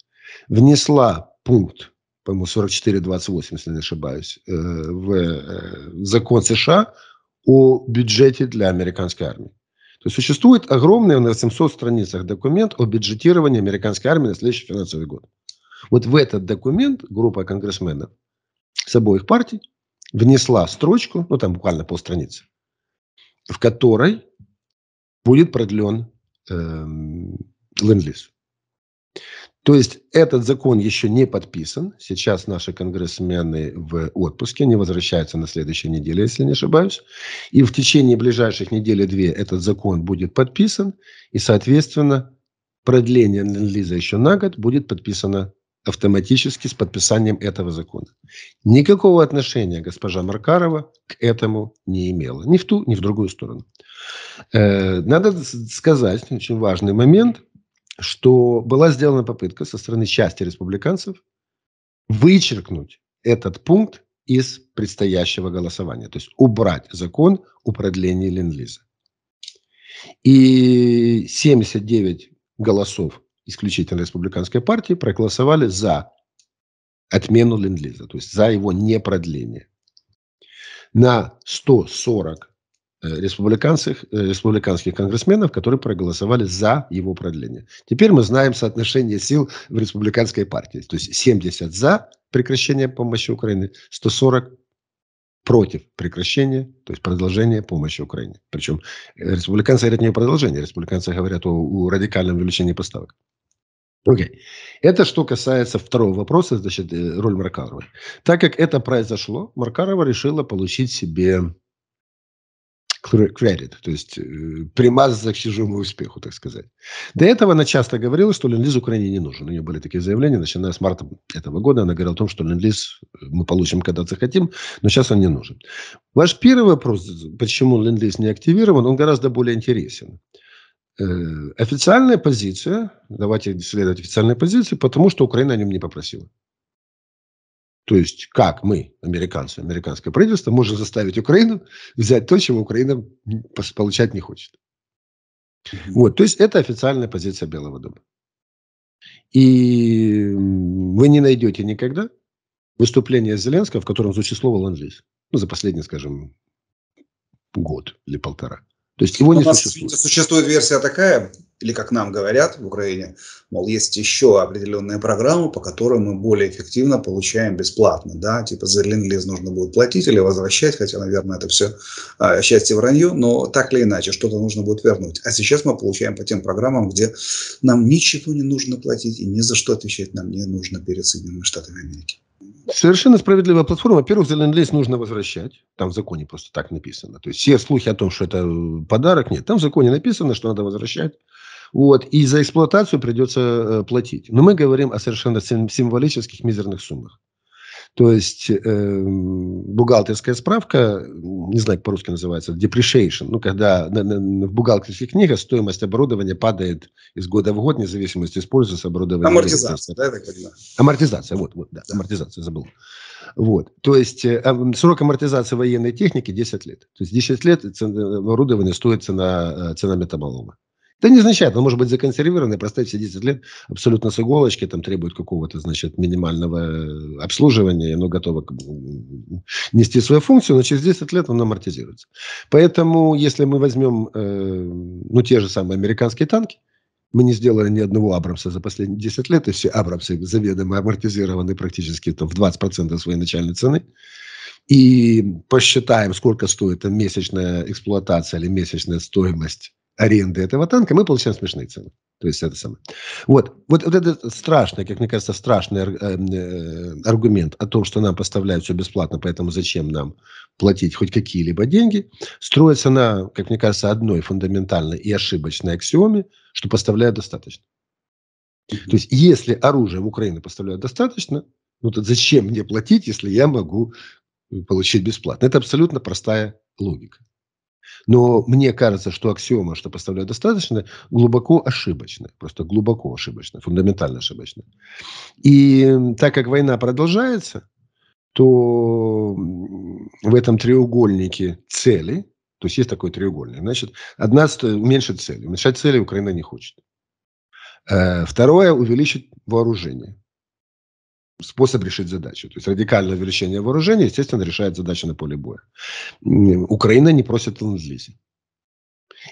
внесла пункт по-моему, 44-28, если не ошибаюсь, э, в э, закон США о бюджете для американской армии. То есть существует огромный на 700 страницах документ о бюджетировании американской армии на следующий финансовый год. Вот в этот документ группа конгрессменов с обоих партий внесла строчку, ну там буквально полстраницы, в которой будет продлен э, ленд-лиз. То есть этот закон еще не подписан. Сейчас наши конгрессмены в отпуске, они возвращаются на следующей неделе, если не ошибаюсь. И в течение ближайших недели две этот закон будет подписан. И, соответственно, продление ленд еще на год будет подписано автоматически с подписанием этого закона. Никакого отношения госпожа Маркарова к этому не имела. Ни в ту, ни в другую сторону. Э, надо сказать очень важный момент – что была сделана попытка со стороны части республиканцев вычеркнуть этот пункт из предстоящего голосования, то есть убрать закон о продлении Ленд-Лиза. И 79 голосов исключительно республиканской партии проголосовали за отмену Ленд-Лиза, то есть за его непродление. На 140 Э, республиканских, э, республиканских конгрессменов, которые проголосовали за его продление. Теперь мы знаем соотношение сил в республиканской партии. То есть 70 за прекращение помощи Украине, 140 против прекращения, то есть продолжения помощи Украине. Причем э, республиканцы говорят не о продолжении, республиканцы говорят о, о радикальном увеличении поставок. Окей. Okay. Это что касается второго вопроса, значит, роль Маркарова. Так как это произошло, Маркарова решила получить себе credit, то есть э, примазаться к чужому успеху, так сказать. До этого она часто говорила, что ленд-лиз Украине не нужен. У нее были такие заявления, начиная с марта этого года, она говорила о том, что ленд-лиз э, мы получим, когда захотим, но сейчас он не нужен. Ваш первый вопрос, почему ленд-лиз не активирован, он гораздо более интересен э, официальная позиция, давайте следовать официальной позиции, потому что Украина о нем не попросила. То есть как мы, американцы, американское правительство, можем заставить Украину взять то, чего Украина получать не хочет. Вот, то есть это официальная позиция Белого дома. И вы не найдете никогда выступление Зеленского, в котором звучит слово «ландлиз». Ну, за последний, скажем, год или полтора. То есть его Но ну, не существует. Существует версия такая, или, как нам говорят в Украине, мол, есть еще определенная программа, по которой мы более эффективно получаем бесплатно, да, типа за линглиз нужно будет платить или возвращать, хотя, наверное, это все э, а, счастье вранье, но так или иначе, что-то нужно будет вернуть. А сейчас мы получаем по тем программам, где нам ничего не нужно платить и ни за что отвечать нам не нужно перед Соединенными Штатами Америки. Совершенно справедливая платформа. Во-первых, зеленый лес нужно возвращать. Там в законе просто так написано. То есть все слухи о том, что это э, подарок, нет. Там в законе написано, что надо возвращать. Вот, и за эксплуатацию придется э, платить. Но мы говорим о совершенно символических мизерных суммах. То есть э, бухгалтерская справка, не знаю, как по-русски называется, depreciation, ну, когда на, на, в бухгалтерских книгах стоимость оборудования падает из года в год, независимо от используется оборудование. Амортизация, да, я так понимаю? Амортизация, вот, вот, да, да. амортизация, забыл. Вот, то есть э, срок амортизации военной техники 10 лет. То есть 10 лет э, оборудование стоит цена, э, цена металлолома. Да не означает, он может быть законсервированный, простой все 10 лет, абсолютно с иголочки, там требует какого-то, значит, минимального э, обслуживания, но готово нести свою функцию, но через 10 лет он амортизируется. Поэтому, если мы возьмем, э, ну, те же самые американские танки, мы не сделали ни одного Абрамса за последние 10 лет, и все Абрамсы заведомо амортизированы практически там, в 20% своей начальной цены и посчитаем, сколько стоит месячная эксплуатация или месячная стоимость аренды этого танка, мы получаем смешные цены. То есть это самое. Вот, вот, вот это страшный, как мне кажется, страшный эм, э, аргумент о том, что нам поставляют все бесплатно, поэтому зачем нам платить хоть какие-либо деньги, строится на, как мне кажется, одной фундаментальной и ошибочной аксиоме, что поставляют достаточно. То есть если оружие в Украину поставляют достаточно, ну то зачем мне платить, если я могу э, получить бесплатно? Это абсолютно простая логика. Но мне кажется, что аксиома, что поставляют достаточно, глубоко ошибочна. Просто глубоко ошибочна, фундаментально ошибочна. И так как война продолжается, то в этом треугольнике цели, то есть есть такой треугольник, значит, одна уменьшить цели. Уменьшать цели Украина не хочет. Э, второе – увеличить вооружение способ решить задачу. То есть радикальное увеличение вооружений, естественно, решает задачу на поле боя. Украина не просит ленд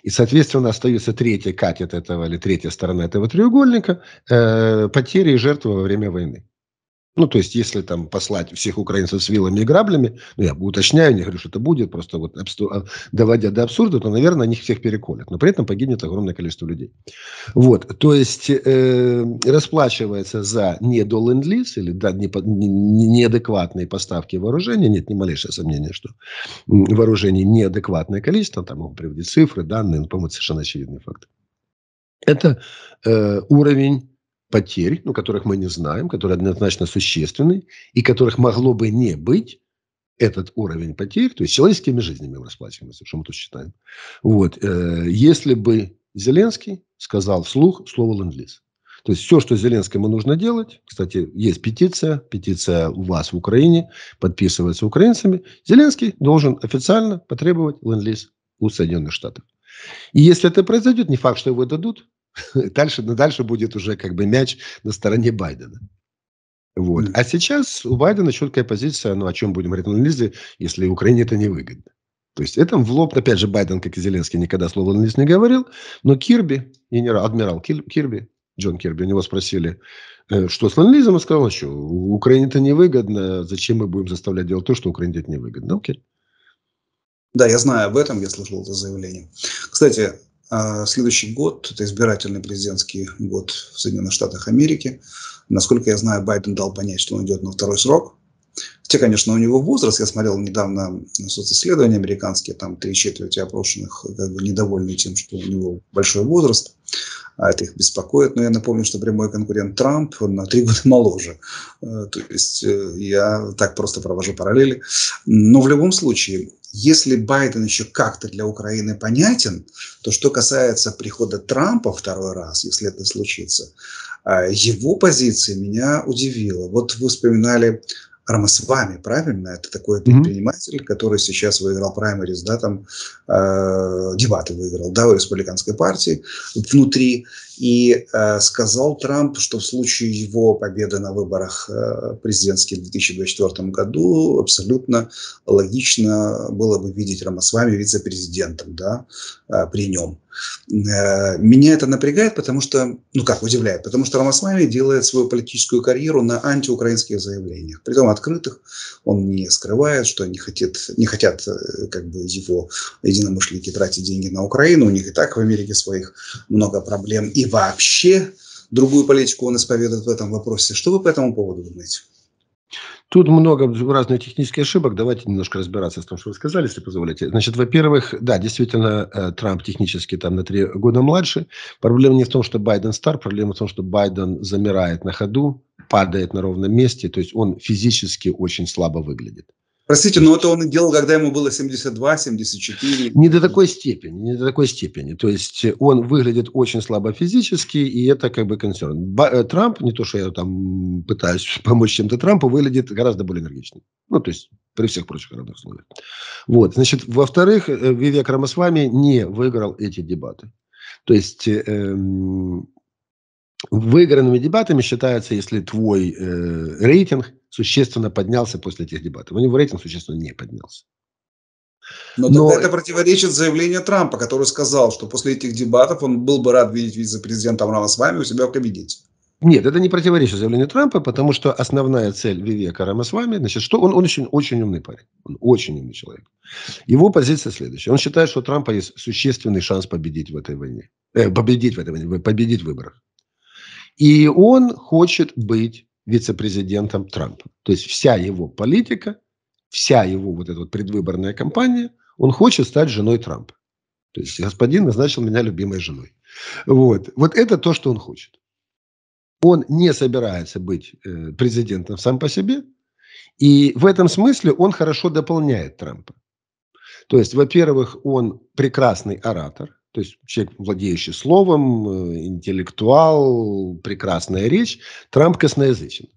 И, соответственно, остается третья катет этого или третья сторона этого треугольника э, потери и жертвы во время войны. Ну, то есть, если там послать всех украинцев с вилами и граблями, ну, я уточняю, не говорю, что это будет, просто вот абсур... А, доводя до абсурда, то, наверное, они всех переколят. Но при этом погибнет огромное количество людей. Вот, то есть, э, расплачивается за не до или да, не, не, неадекватные поставки вооружения, нет ни малейшего сомнения, что вооружений неадекватное количество, там могу приводить цифры, данные, но, ну, по-моему, совершенно очевидный факт. Это э, уровень потерь, ну, которых мы не знаем, которые однозначно существенны, и которых могло бы не быть, этот уровень потерь, то есть человеческими жизнями мы расплачиваемся, что мы тут считаем. Вот. Э, если бы Зеленский сказал вслух слово ленд-лиз. То есть все, что Зеленскому нужно делать, кстати, есть петиция, петиция у вас в Украине, подписывается украинцами, Зеленский должен официально потребовать ленд-лиз у Соединенных Штатов. И если это произойдет, не факт, что его дадут, Дальше, но дальше будет уже как бы мяч на стороне Байдена. Вот. А сейчас у Байдена четкая позиция, ну, о чем будем говорить на анализе, если Украине это не выгодно. То есть это в лоб, опять же, Байден, как и Зеленский, никогда слово анализ не говорил, но Кирби, генерал, адмирал Кирби, Джон Кирби, у него спросили, э, что с анализом, он сказал, что Украине это невыгодно, зачем мы будем заставлять делать то, что Украине это невыгодно. Окей. Да, я знаю об этом, я слышал это заявление. Кстати, а следующий год – это избирательный президентский год в Соединенных Штатах Америки. Насколько я знаю, Байден дал понять, что он идет на второй срок. Хотя, конечно, у него возраст. Я смотрел недавно социсследования американские, там три четверти опрошенных как бы недовольны тем, что у него большой возраст. А это их беспокоит. Но я напомню, что прямой конкурент Трамп он на три года моложе. Э, то есть э, я так просто провожу параллели. Но в любом случае, если Байден еще как-то для Украины понятен, то что касается прихода Трампа второй раз, если это случится, а, его позиция меня удивила. Вот вы вспоминали Рамасвами, правильно? Это такой предприниматель, mm-hmm. который сейчас выиграл праймерис, да, там э, дебаты выиграл, да, у республиканской партии внутри. И э, сказал Трамп, что в случае его победы на выборах э, президентских в 2024 году абсолютно логично было бы видеть Рамасвами вице-президентом да, э, при нем. Э, меня это напрягает, потому что, ну как, удивляет, потому что Рамасвами делает свою политическую карьеру на антиукраинских заявлениях, притом открытых, он не скрывает, что не, хотят, не хотят э, как бы его единомышленники тратить деньги на Украину, у них и так в Америке своих много проблем, и вообще другую политику он исповедует в этом вопросе. Что вы по этому поводу думаете? Тут много разных технических ошибок. Давайте немножко разбираться с тем, что вы сказали, если позволите. Значит, во-первых, да, действительно, э, Трамп технически там на три года младше. Проблема не в том, что Байден стар, проблема в том, что Байден замирает на ходу, падает на ровном месте, то есть он физически очень слабо выглядит. Простите, но это он и делал, когда ему было 72, 74. Не до такой степени, не до такой степени. То есть он выглядит очень слабо физически, и это как бы концерн. Э, Трамп, не то, что я там пытаюсь помочь чем-то Трампу, выглядит гораздо более энергичным. Ну, то есть при всех прочих равных условиях. Вот, значит, во-вторых, э, Вивек Рамасвами не выиграл эти дебаты. То есть э, эм, выигранными дебатами считается, если твой э, рейтинг – существенно поднялся после этих дебатов. У него рейтинг существенно не поднялся. Но, Но тогда это противоречит заявлению Трампа, который сказал, что после этих дебатов он был бы рад видеть вице-президента Амрама с вами у себя в кабинете. Нет, это не противоречит заявлению Трампа, потому что основная цель Вивека Рамасвами, значит, что он, он очень, очень умный парень, он очень умный человек. Его позиция следующая. Он считает, что у Трампа есть существенный шанс победить в этой войне. Э, победить в этой войне, победить в выборах. И он хочет быть вице-президентом Трампом. То есть вся его политика, вся его вот эта вот предвыборная кампания, он хочет стать женой Трампа. То есть господин назначил меня любимой женой. Вот, вот это то, что он хочет. Он не собирается быть э, президентом сам по себе, и в этом смысле он хорошо дополняет Трампа. То есть, во-первых, он прекрасный оратор, то есть человек, владеющий словом, э, интеллектуал, прекрасная речь, Трамп косноязычен.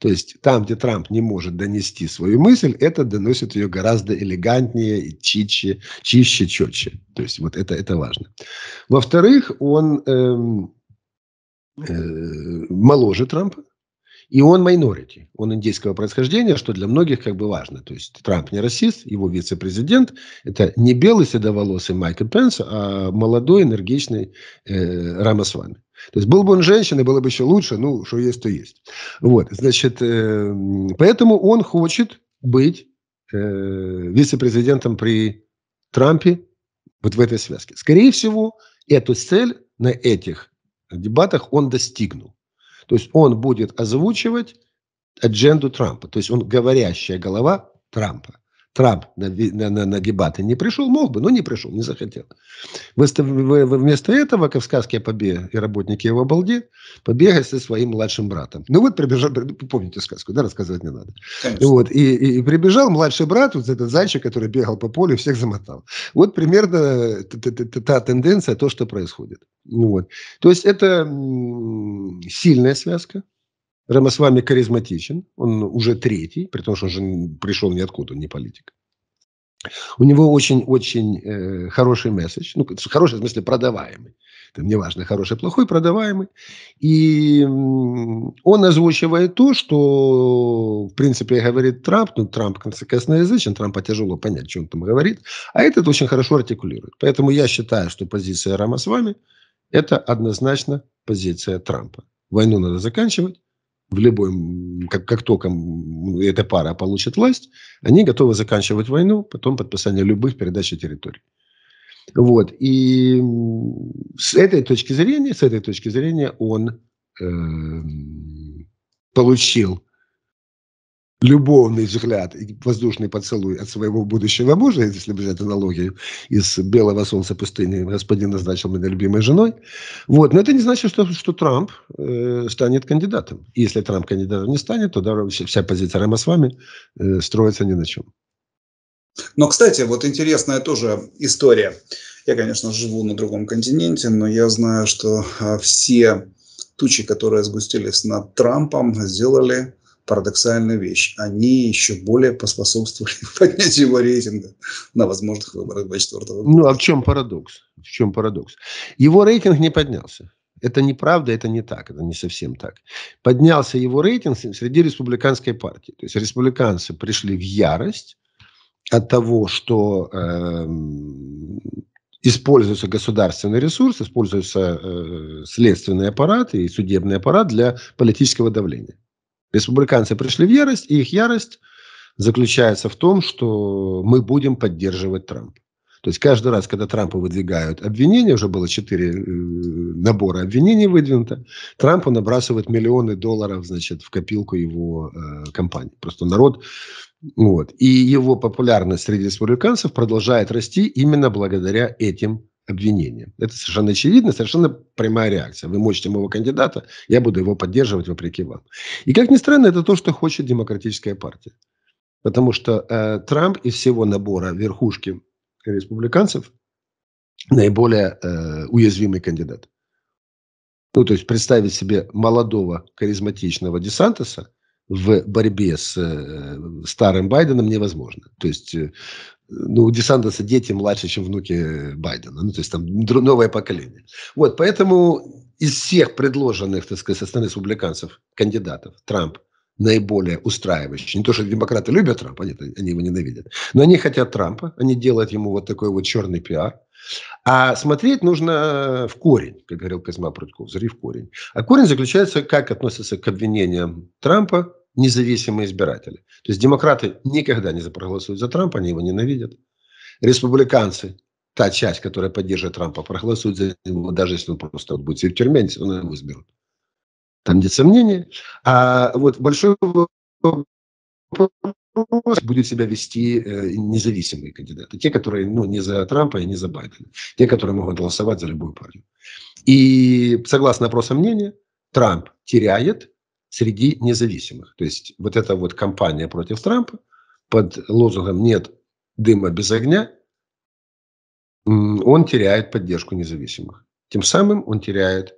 То есть там, где Трамп не может донести свою мысль, это доносит ее гораздо элегантнее чище, чище, четче. То есть вот это, это важно. Во-вторых, он эм, э, моложе Трампа. И он майнорити, он индейского происхождения, что для многих как бы важно. То есть Трамп не расист, его вице-президент – это не белый седоволосый Майкл Пенс, а молодой, энергичный э, Рамасвами. То есть был бы он женщиной, было бы еще лучше, ну, что есть, то есть. Вот, значит, э, поэтому он хочет быть э, вице-президентом при Трампе вот в этой связке. Скорее всего, эту цель на этих дебатах он достигнул. То есть он будет озвучивать адженду Трампа, то есть он говорящая голова Трампа. Трамп на, на, на, на дебаты не пришел, мог бы, но не пришел, не захотел. Вы, вы, вы вместо этого кавказские побеги и работники его обалде побегали со своим младшим братом. Ну вот прибежал, помните сказку, да, рассказывать не надо. Конечно. Вот, и, и, и прибежал младший брат, вот этот зайчик, который бегал по полю, всех замотал. Вот примерно та, та тенденция, то, что происходит. Вот. То есть это сильная связка, Рамасвами харизматичен, он уже третий, при том, что он же пришел ниоткуда, он не политик. У него очень-очень э, хороший месседж, ну, хороший в смысле продаваемый. Там неважно, хороший, плохой, продаваемый. И он озвучивает то, что, в принципе, говорит Трамп. Ну, Трамп, косноязычен, Трампа тяжело понять, что он там говорит. А этот очень хорошо артикулирует. Поэтому я считаю, что позиция Рама с вами – это однозначно позиция Трампа. Войну надо заканчивать, в любой, как, как только эта пара получит власть, они готовы заканчивать войну потом подписание любых передач территорий. Вот. И с этой точки зрения, с этой точки зрения он э, получил любовный взгляд и воздушный поцелуй от своего будущего мужа, если взять аналогию из «Белого солнца пустыни», господин назначил меня любимой женой. Вот. Но это не значит, что, что Трамп э, станет кандидатом. И если Трамп кандидатом не станет, то да, вся позиция Рама с вами э, строится ни на чем. Но, кстати, вот интересная тоже история. Я, конечно, живу на другом континенте, но я знаю, что а, все тучи, которые сгустились над Трампом, сделали Парадоксальная вещь. Они еще более поспособствовали поднятию его рейтинга на возможных выборах 2024 года. Ну, а в чем парадокс? В чем парадокс? Его рейтинг не поднялся. Это неправда, это не так, это не совсем так. Поднялся его рейтинг среди республиканской партии. То есть республиканцы пришли в ярость от того, что э, используются государственные ресурсы, используются э, следственный аппарат и судебный аппарат для политического давления. Республиканцы пришли в ярость, и их ярость заключается в том, что мы будем поддерживать Трампа. То есть каждый раз, когда Трампа выдвигают обвинения, уже было четыре э, набора обвинений выдвинуто, Трампу набрасывают миллионы долларов, значит, в копилку его э, компании. Просто народ, вот. И его популярность среди республиканцев продолжает расти именно благодаря этим обвинения. Это совершенно очевидно, совершенно прямая реакция. Вы мочите моего кандидата, я буду его поддерживать вопреки вам. И как ни странно, это то, что хочет демократическая партия. Потому что э, Трамп из всего набора верхушки республиканцев наиболее э, уязвимый кандидат. Ну, то есть представить себе молодого харизматичного Десантеса в борьбе с э, старым Байденом невозможно. То есть э, ну, у Десантоса дети младше, чем внуки Байдена. Ну, то есть там новое поколение. Вот, поэтому из всех предложенных, так сказать, со стороны республиканцев кандидатов Трамп наиболее устраивающий. Не то, что демократы любят Трампа, нет, они его ненавидят. Но они хотят Трампа, они делают ему вот такой вот черный пиар. А смотреть нужно в корень, как говорил Козьма Прудков, взрыв в корень. А корень заключается, как относится к обвинениям Трампа независимые избиратели. То есть демократы никогда не проголосуют за Трампа, они его ненавидят. Республиканцы, та часть, которая поддерживает Трампа, проголосуют за него, даже если он просто будет сидеть в тюрьме, они все равно его изберут. Там нет сомнений. А вот большой вопрос, будет себя вести э, независимые кандидаты. Те, которые ну, не за Трампа и не за Байдена. Те, которые могут голосовать за любую партию. И согласно опросам мнения, Трамп теряет среди независимых. То есть вот эта вот кампания против Трампа под лозунгом «нет дыма без огня», он теряет поддержку независимых. Тем самым он теряет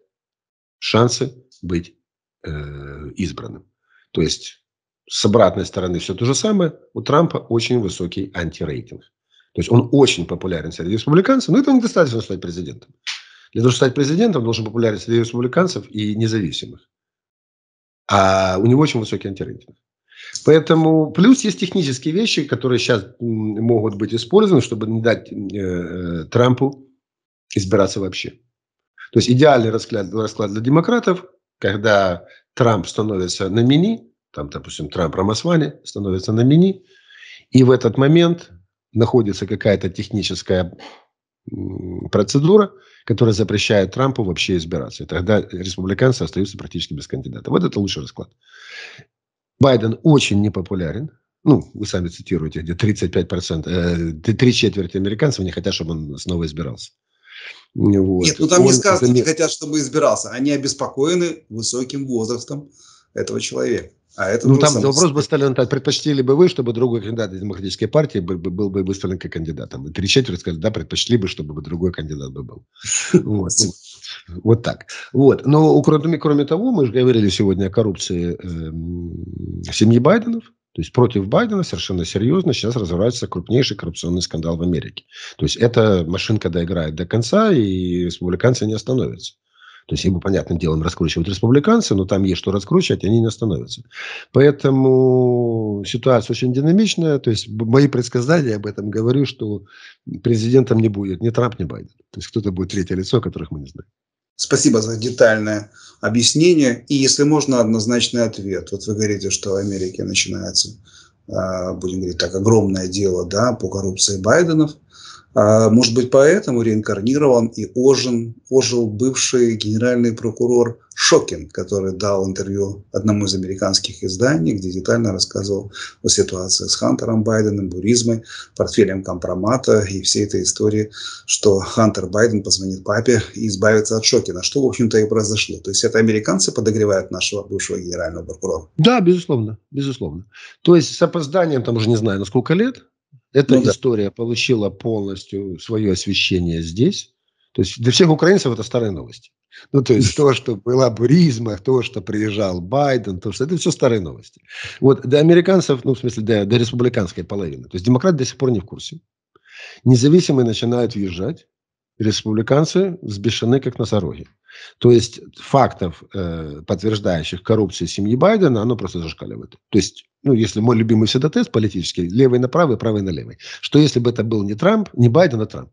шансы быть э, избранным. То есть с обратной стороны все то же самое. У Трампа очень высокий антирейтинг. То есть он очень популярен среди республиканцев, но этого недостаточно, чтобы стать президентом. Для того, чтобы стать президентом, должен популярен среди республиканцев и независимых а у него очень высокий антирейтинг. Поэтому плюс есть технические вещи, которые сейчас могут быть использованы, чтобы не дать э, э, Трампу избираться вообще. То есть идеальный расклад, расклад для демократов, когда Трамп становится на мини, там, допустим, Трамп Рамасвани становится на мини, и в этот момент находится какая-то техническая процедура, которая запрещает Трампу вообще избираться. И тогда республиканцы остаются практически без кандидата. Вот это лучший расклад. Байден очень непопулярен. Ну, вы сами цитируете, где 35%, э, три четверти американцев не хотят, чтобы он снова избирался. Вот. Нет, ну там он, не сказано, не... не хотят, чтобы избирался. Они обеспокоены высоким возрастом этого человека. А это ну, там самый... вопрос бы выставлен так, предпочтили бы вы, чтобы другой кандидат из демократической партии был, был бы выставлен как кандидатом. И три четверти сказали, да, предпочли бы, чтобы другой кандидат бы был. Вот. Ну, вот так. Вот. Но кроме, кроме того, мы же говорили сегодня о коррупции э, семьи Байденов. То есть против Байдена совершенно серьезно сейчас развивается крупнейший коррупционный скандал в Америке. То есть эта машинка доиграет до конца, и республиканцы не остановятся. То есть, ему понятным делом, раскручивают республиканцы, но там есть что раскручивать, и они не остановятся. Поэтому ситуация очень динамичная. То есть, мои предсказания об этом говорю, что президентом не будет ни Трамп, ни Байден. То есть, кто-то будет третье лицо, которых мы не знаем. Спасибо за детальное объяснение и, если можно, однозначный ответ. Вот вы говорите, что в Америке начинается, а, будем говорить так, огромное дело да, по коррупции Байденов – а, может быть, поэтому реинкарнирован и ожен ожил бывший генеральный прокурор Шокин, который дал интервью одному из американских изданий, где детально рассказывал о ситуации с Хантером Байденом, буризмой, портфелем компромата и всей этой истории, что Хантер Байден позвонит папе и избавится от Шокина, что, в общем-то, и произошло. То есть это американцы подогревают нашего бывшего генерального прокурора? Да, безусловно, безусловно. То есть с опозданием, там уже не знаю, на сколько лет, эта ну, история да. получила полностью свое освещение здесь. То есть для всех украинцев это старая новость. Ну, то есть то, что была Буризма, то, что приезжал Байден, то, что это все старые новости. Вот для американцев, ну, в смысле, для до республиканской половины. То есть демократы до сих пор не в курсе. Независимые начинают въезжать. Республиканцы взбешены, как носороги. То есть фактов, э, подтверждающих коррупцию семьи Байдена, оно просто зашкаливает. То есть ну, если мой любимый всегда тест политический, левый на правый, правый на левый, что если бы это был не Трамп, не Байден, а Трамп.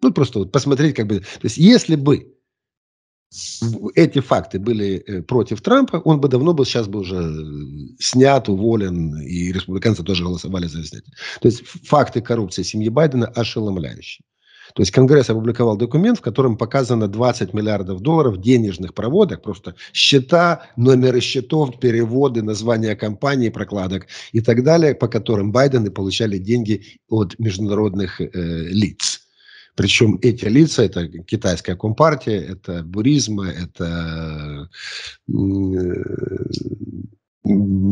Ну, просто вот посмотреть, как бы... То есть, если бы эти факты были э, против Трампа, он бы давно был, сейчас бы уже э, снят, уволен, и республиканцы тоже голосовали за снятие. То есть факты коррупции семьи Байдена ошеломляющие. То есть Конгресс опубликовал документ, в котором показано 20 миллиардов долларов денежных проводок, просто счета, номеры счетов, переводы, названия компаний, прокладок и так далее, по которым Байдены получали деньги от международных э, лиц. Причем эти лица, это китайская компартия, это буризма, это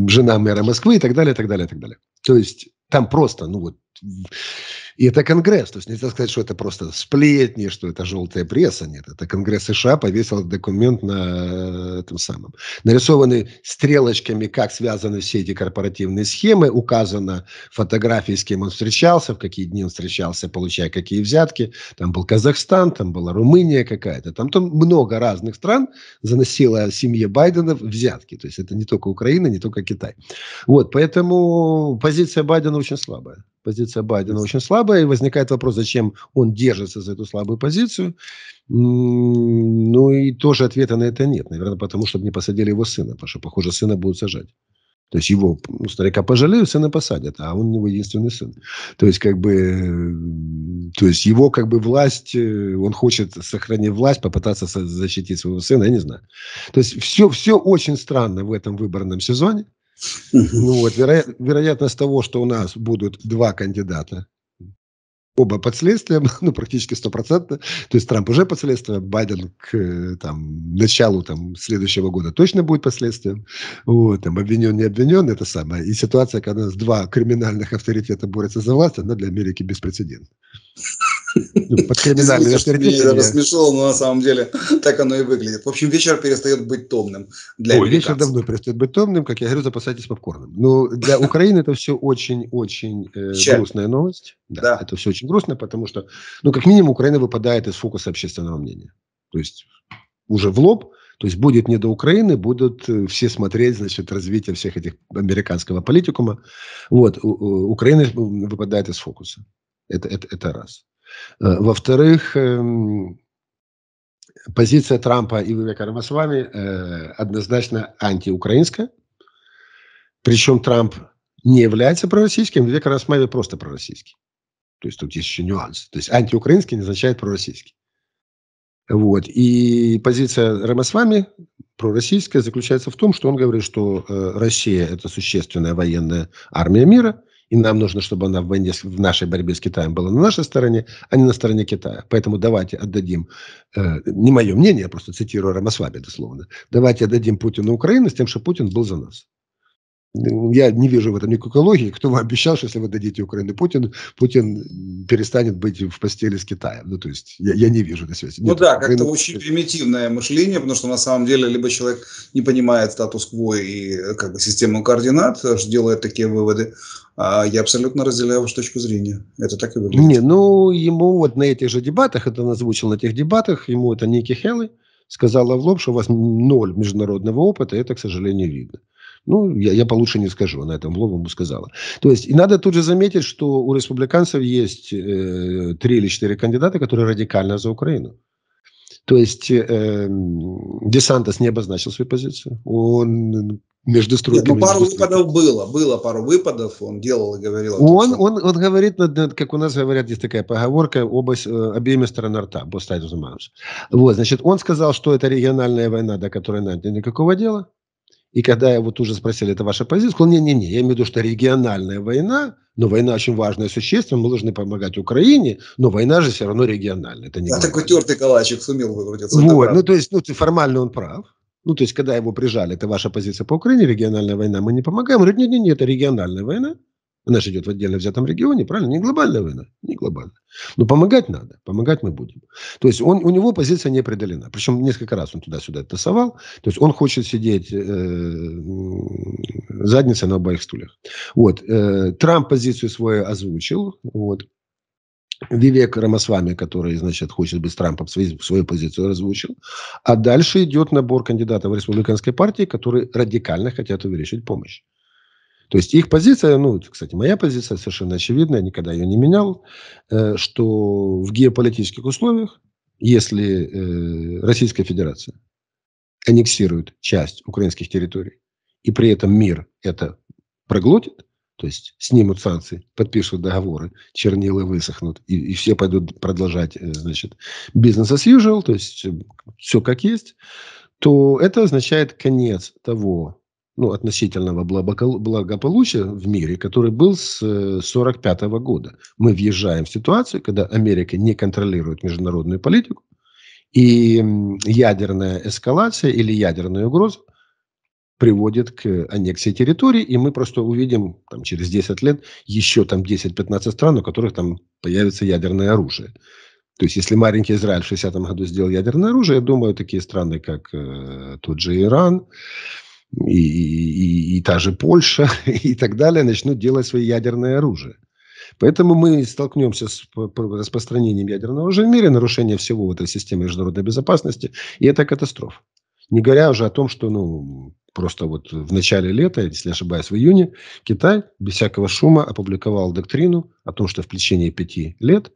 жена мэра Москвы и так далее, и так далее, и так далее. То есть там просто, ну вот, и это Конгресс. То есть нельзя сказать, что это просто сплетни, что это желтая пресса. Нет, это Конгресс США повесил документ на э, этом самом. Нарисованы стрелочками, как связаны все эти корпоративные схемы. Указано фотографии, с кем он встречался, в какие дни он встречался, получая какие взятки. Там был Казахстан, там была Румыния какая-то. Там, там много разных стран заносила семье Байденов взятки. То есть это не только Украина, не только Китай. Вот, поэтому позиция Байдена очень слабая. Позиция Байдена очень слабая, и возникает вопрос, зачем он держится за эту слабую позицию. Ну и тоже ответа на это нет. Наверное, потому что не посадили его сына, потому что, похоже, сына будут сажать. То есть его ну, старика пожалеют, сына посадят, а он у него единственный сын. То есть как бы, э, то есть его как бы власть, э, он хочет сохранить власть, попытаться защитить своего сына, я не знаю. То есть все, все очень странно в этом выборном сезоне. Ну вот, веро... вероятность того, что у нас будут два кандидата, оба под следствием, ну, практически стопроцентно. То есть Трамп уже под следствием, Байден к э, там, началу там, следующего года точно будет под следствием. Вот, там, обвинен, не обвинен, это самое. И ситуация, когда у нас два криминальных авторитета борются за власть, она для Америки беспрецедентна. Не знаю, за что меня это рассмешило, но на самом деле так оно и выглядит. В общем, вечер перестает быть томным. Для Ой, вечер давно перестает быть томным, как я говорю, запасайтесь попкорном. Но ну, для Украины это все очень-очень э, грустная новость. Да, да. Это все очень грустно, потому что, ну, как минимум, Украина выпадает из фокуса общественного мнения. То есть уже в лоб, то есть будет не до Украины, будут э, все смотреть, значит, развитие всех этих американского политикума. Вот, у, у, Украина выпадает из фокуса. Это, это, это раз. Э, во-вторых, эм, позиция Трампа и Вивека Рамасвами э, однозначно антиукраинская. Причем Трамп не является пророссийским, Вивека Рамасвами просто пророссийский. То есть тут есть еще нюанс. То есть антиукраинский не означает пророссийский. Вот. И позиция Рамасвами пророссийская заключается в том, что он говорит, что э, Россия – это существенная военная армия мира – и нам нужно, чтобы она в войне, в нашей борьбе с Китаем была на нашей стороне, а не на стороне Китая. Поэтому давайте отдадим, э, не мое мнение, я просто цитирую Рамасваби дословно, давайте отдадим Путину Украину с тем, что Путин был за нас. Ну, я не вижу в этом никакой логики. Кто вам обещал, что если вы дадите Украину Путин, Путин перестанет быть в постели с Китаем? Ну, то есть я, я не вижу на связи. Ну Нет, да, Украина... как-то очень примитивное мышление, потому что на самом деле либо человек не понимает статус-кво и как бы, систему координат, делает такие выводы, а я абсолютно разделяю вашу точку зрения. Это так и выглядит. Не, ну, ему вот на этих же дебатах, это он озвучил на этих дебатах, ему это Ники Хелли сказала в лоб, что у вас ноль международного опыта, это, к сожалению, видно. Ну, я, я получше не скажу, она этом. в ему сказала. То есть, и надо тут же заметить, что у республиканцев есть э, три или четыре кандидата, которые радикально за Украину. То есть э, эм, Десантос не обозначил свою позицию. Он между строками. Нет, ну, пару между выпадов было, было пару выпадов, он делал и говорил. Он, он, он говорит, как у нас говорят, есть такая поговорка, оба, э, обеими сторонами рта, both Вот, значит, он сказал, что это региональная война, до которой нам никакого дела. И когда его тут же спросили, это ваша позиция, сказал, не-не-не, я имею в виду, что региональная война, но война очень важная и существенная, мы должны помогать Украине, но война же все равно региональная. Это не а да, такой тертый калачик сумел выкрутиться. Вот, ну то есть ну, формально он прав. Ну, то есть, когда его прижали, это ваша позиция по Украине, региональная война, мы не помогаем. Он говорит, не, не, не, это региональная война. Она же идет в отдельно взятом регионе, правильно? Не глобальная война, не глобальная. Но помогать надо, помогать мы будем. То есть он, у него позиция не определена. Причем несколько раз он туда-сюда тасовал. То есть он хочет сидеть э, задницей на обоих стульях. Вот. Э, Трамп позицию свою озвучил. Вот. Вивек Рамасвами, который, значит, хочет быть Трампом, свою, свою позицию озвучил. А дальше идет набор кандидатов в республиканской партии, которые радикально хотят увеличить помощь. То есть их позиция, ну, кстати, моя позиция совершенно очевидна, я никогда ее не менял, э, что в геополитических условиях, если э, Российская Федерация аннексирует часть украинских территорий, и при этом мир это проглотит, то есть снимут санкции, подпишут договоры, чернила высохнут, и, и все пойдут продолжать, э, значит, бизнес as usual, то есть все как есть, то это означает конец того ну, относительного благополучия в мире, который был с 1945 э, -го года. Мы въезжаем в ситуацию, когда Америка не контролирует международную политику, и ядерная эскалация или ядерная угроза приводит к аннексии территории, и мы просто увидим там, через 10 лет еще там 10-15 стран, у которых там появится ядерное оружие. То есть, если маленький Израиль в 60 году сделал ядерное оружие, я думаю, такие страны, как э, тот же Иран, и, и, и та же Польша и так далее начнут делать свои ядерное оружие. Поэтому мы столкнемся с распространением ядерного оружия в мире, нарушение всего этой системы международной безопасности, и это катастрофа. Не говоря уже о том, что ну, просто вот в начале лета, если не ошибаюсь, в июне, Китай без всякого шума опубликовал доктрину о том, что в течение пяти лет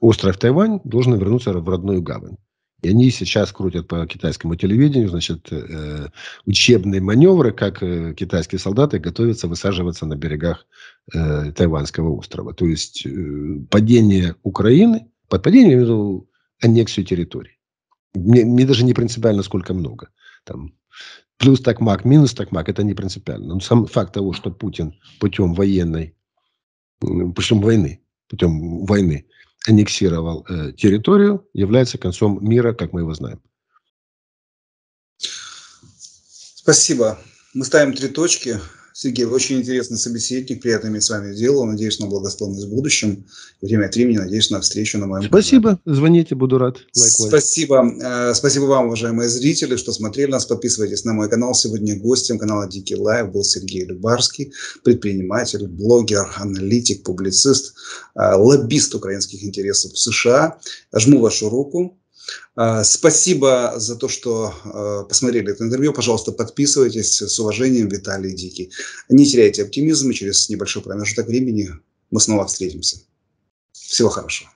остров Тайвань должен вернуться в родную гавань. И они сейчас крутят по китайскому телевидению, значит, э, учебные маневры, как э, китайские солдаты готовятся высаживаться на берегах э, Тайванского острова. То есть э, падение Украины, под падением я имею в виду аннексию территории. Мне, мне даже не принципиально, сколько много. Там плюс так маг, минус так маг, это не принципиально. Но сам факт того, что Путин путем военной, путем войны, путем войны аннексировал э, территорию, является концом мира, как мы его знаем. Спасибо. Мы ставим три точки. Сергей, очень интересный собеседник, приятно иметь с вами дело. Надеюсь на благосклонность в будущем. Время от времени надеюсь на встречу на моем Спасибо, канале. звоните, буду рад. Likewise. Спасибо. Э, спасибо вам, уважаемые зрители, что смотрели нас. Подписывайтесь на мой канал. Сегодня гостем канала Дикий Лайв был Сергей Любарский, предприниматель, блогер, аналитик, публицист, э, лоббист украинских интересов в США. Жму вашу руку. А, спасибо за то, что а, посмотрели это интервью. Пожалуйста, подписывайтесь. С уважением, Виталий Дикий. Не теряйте оптимизм, и через небольшой промежуток времени мы снова встретимся. Всего хорошего.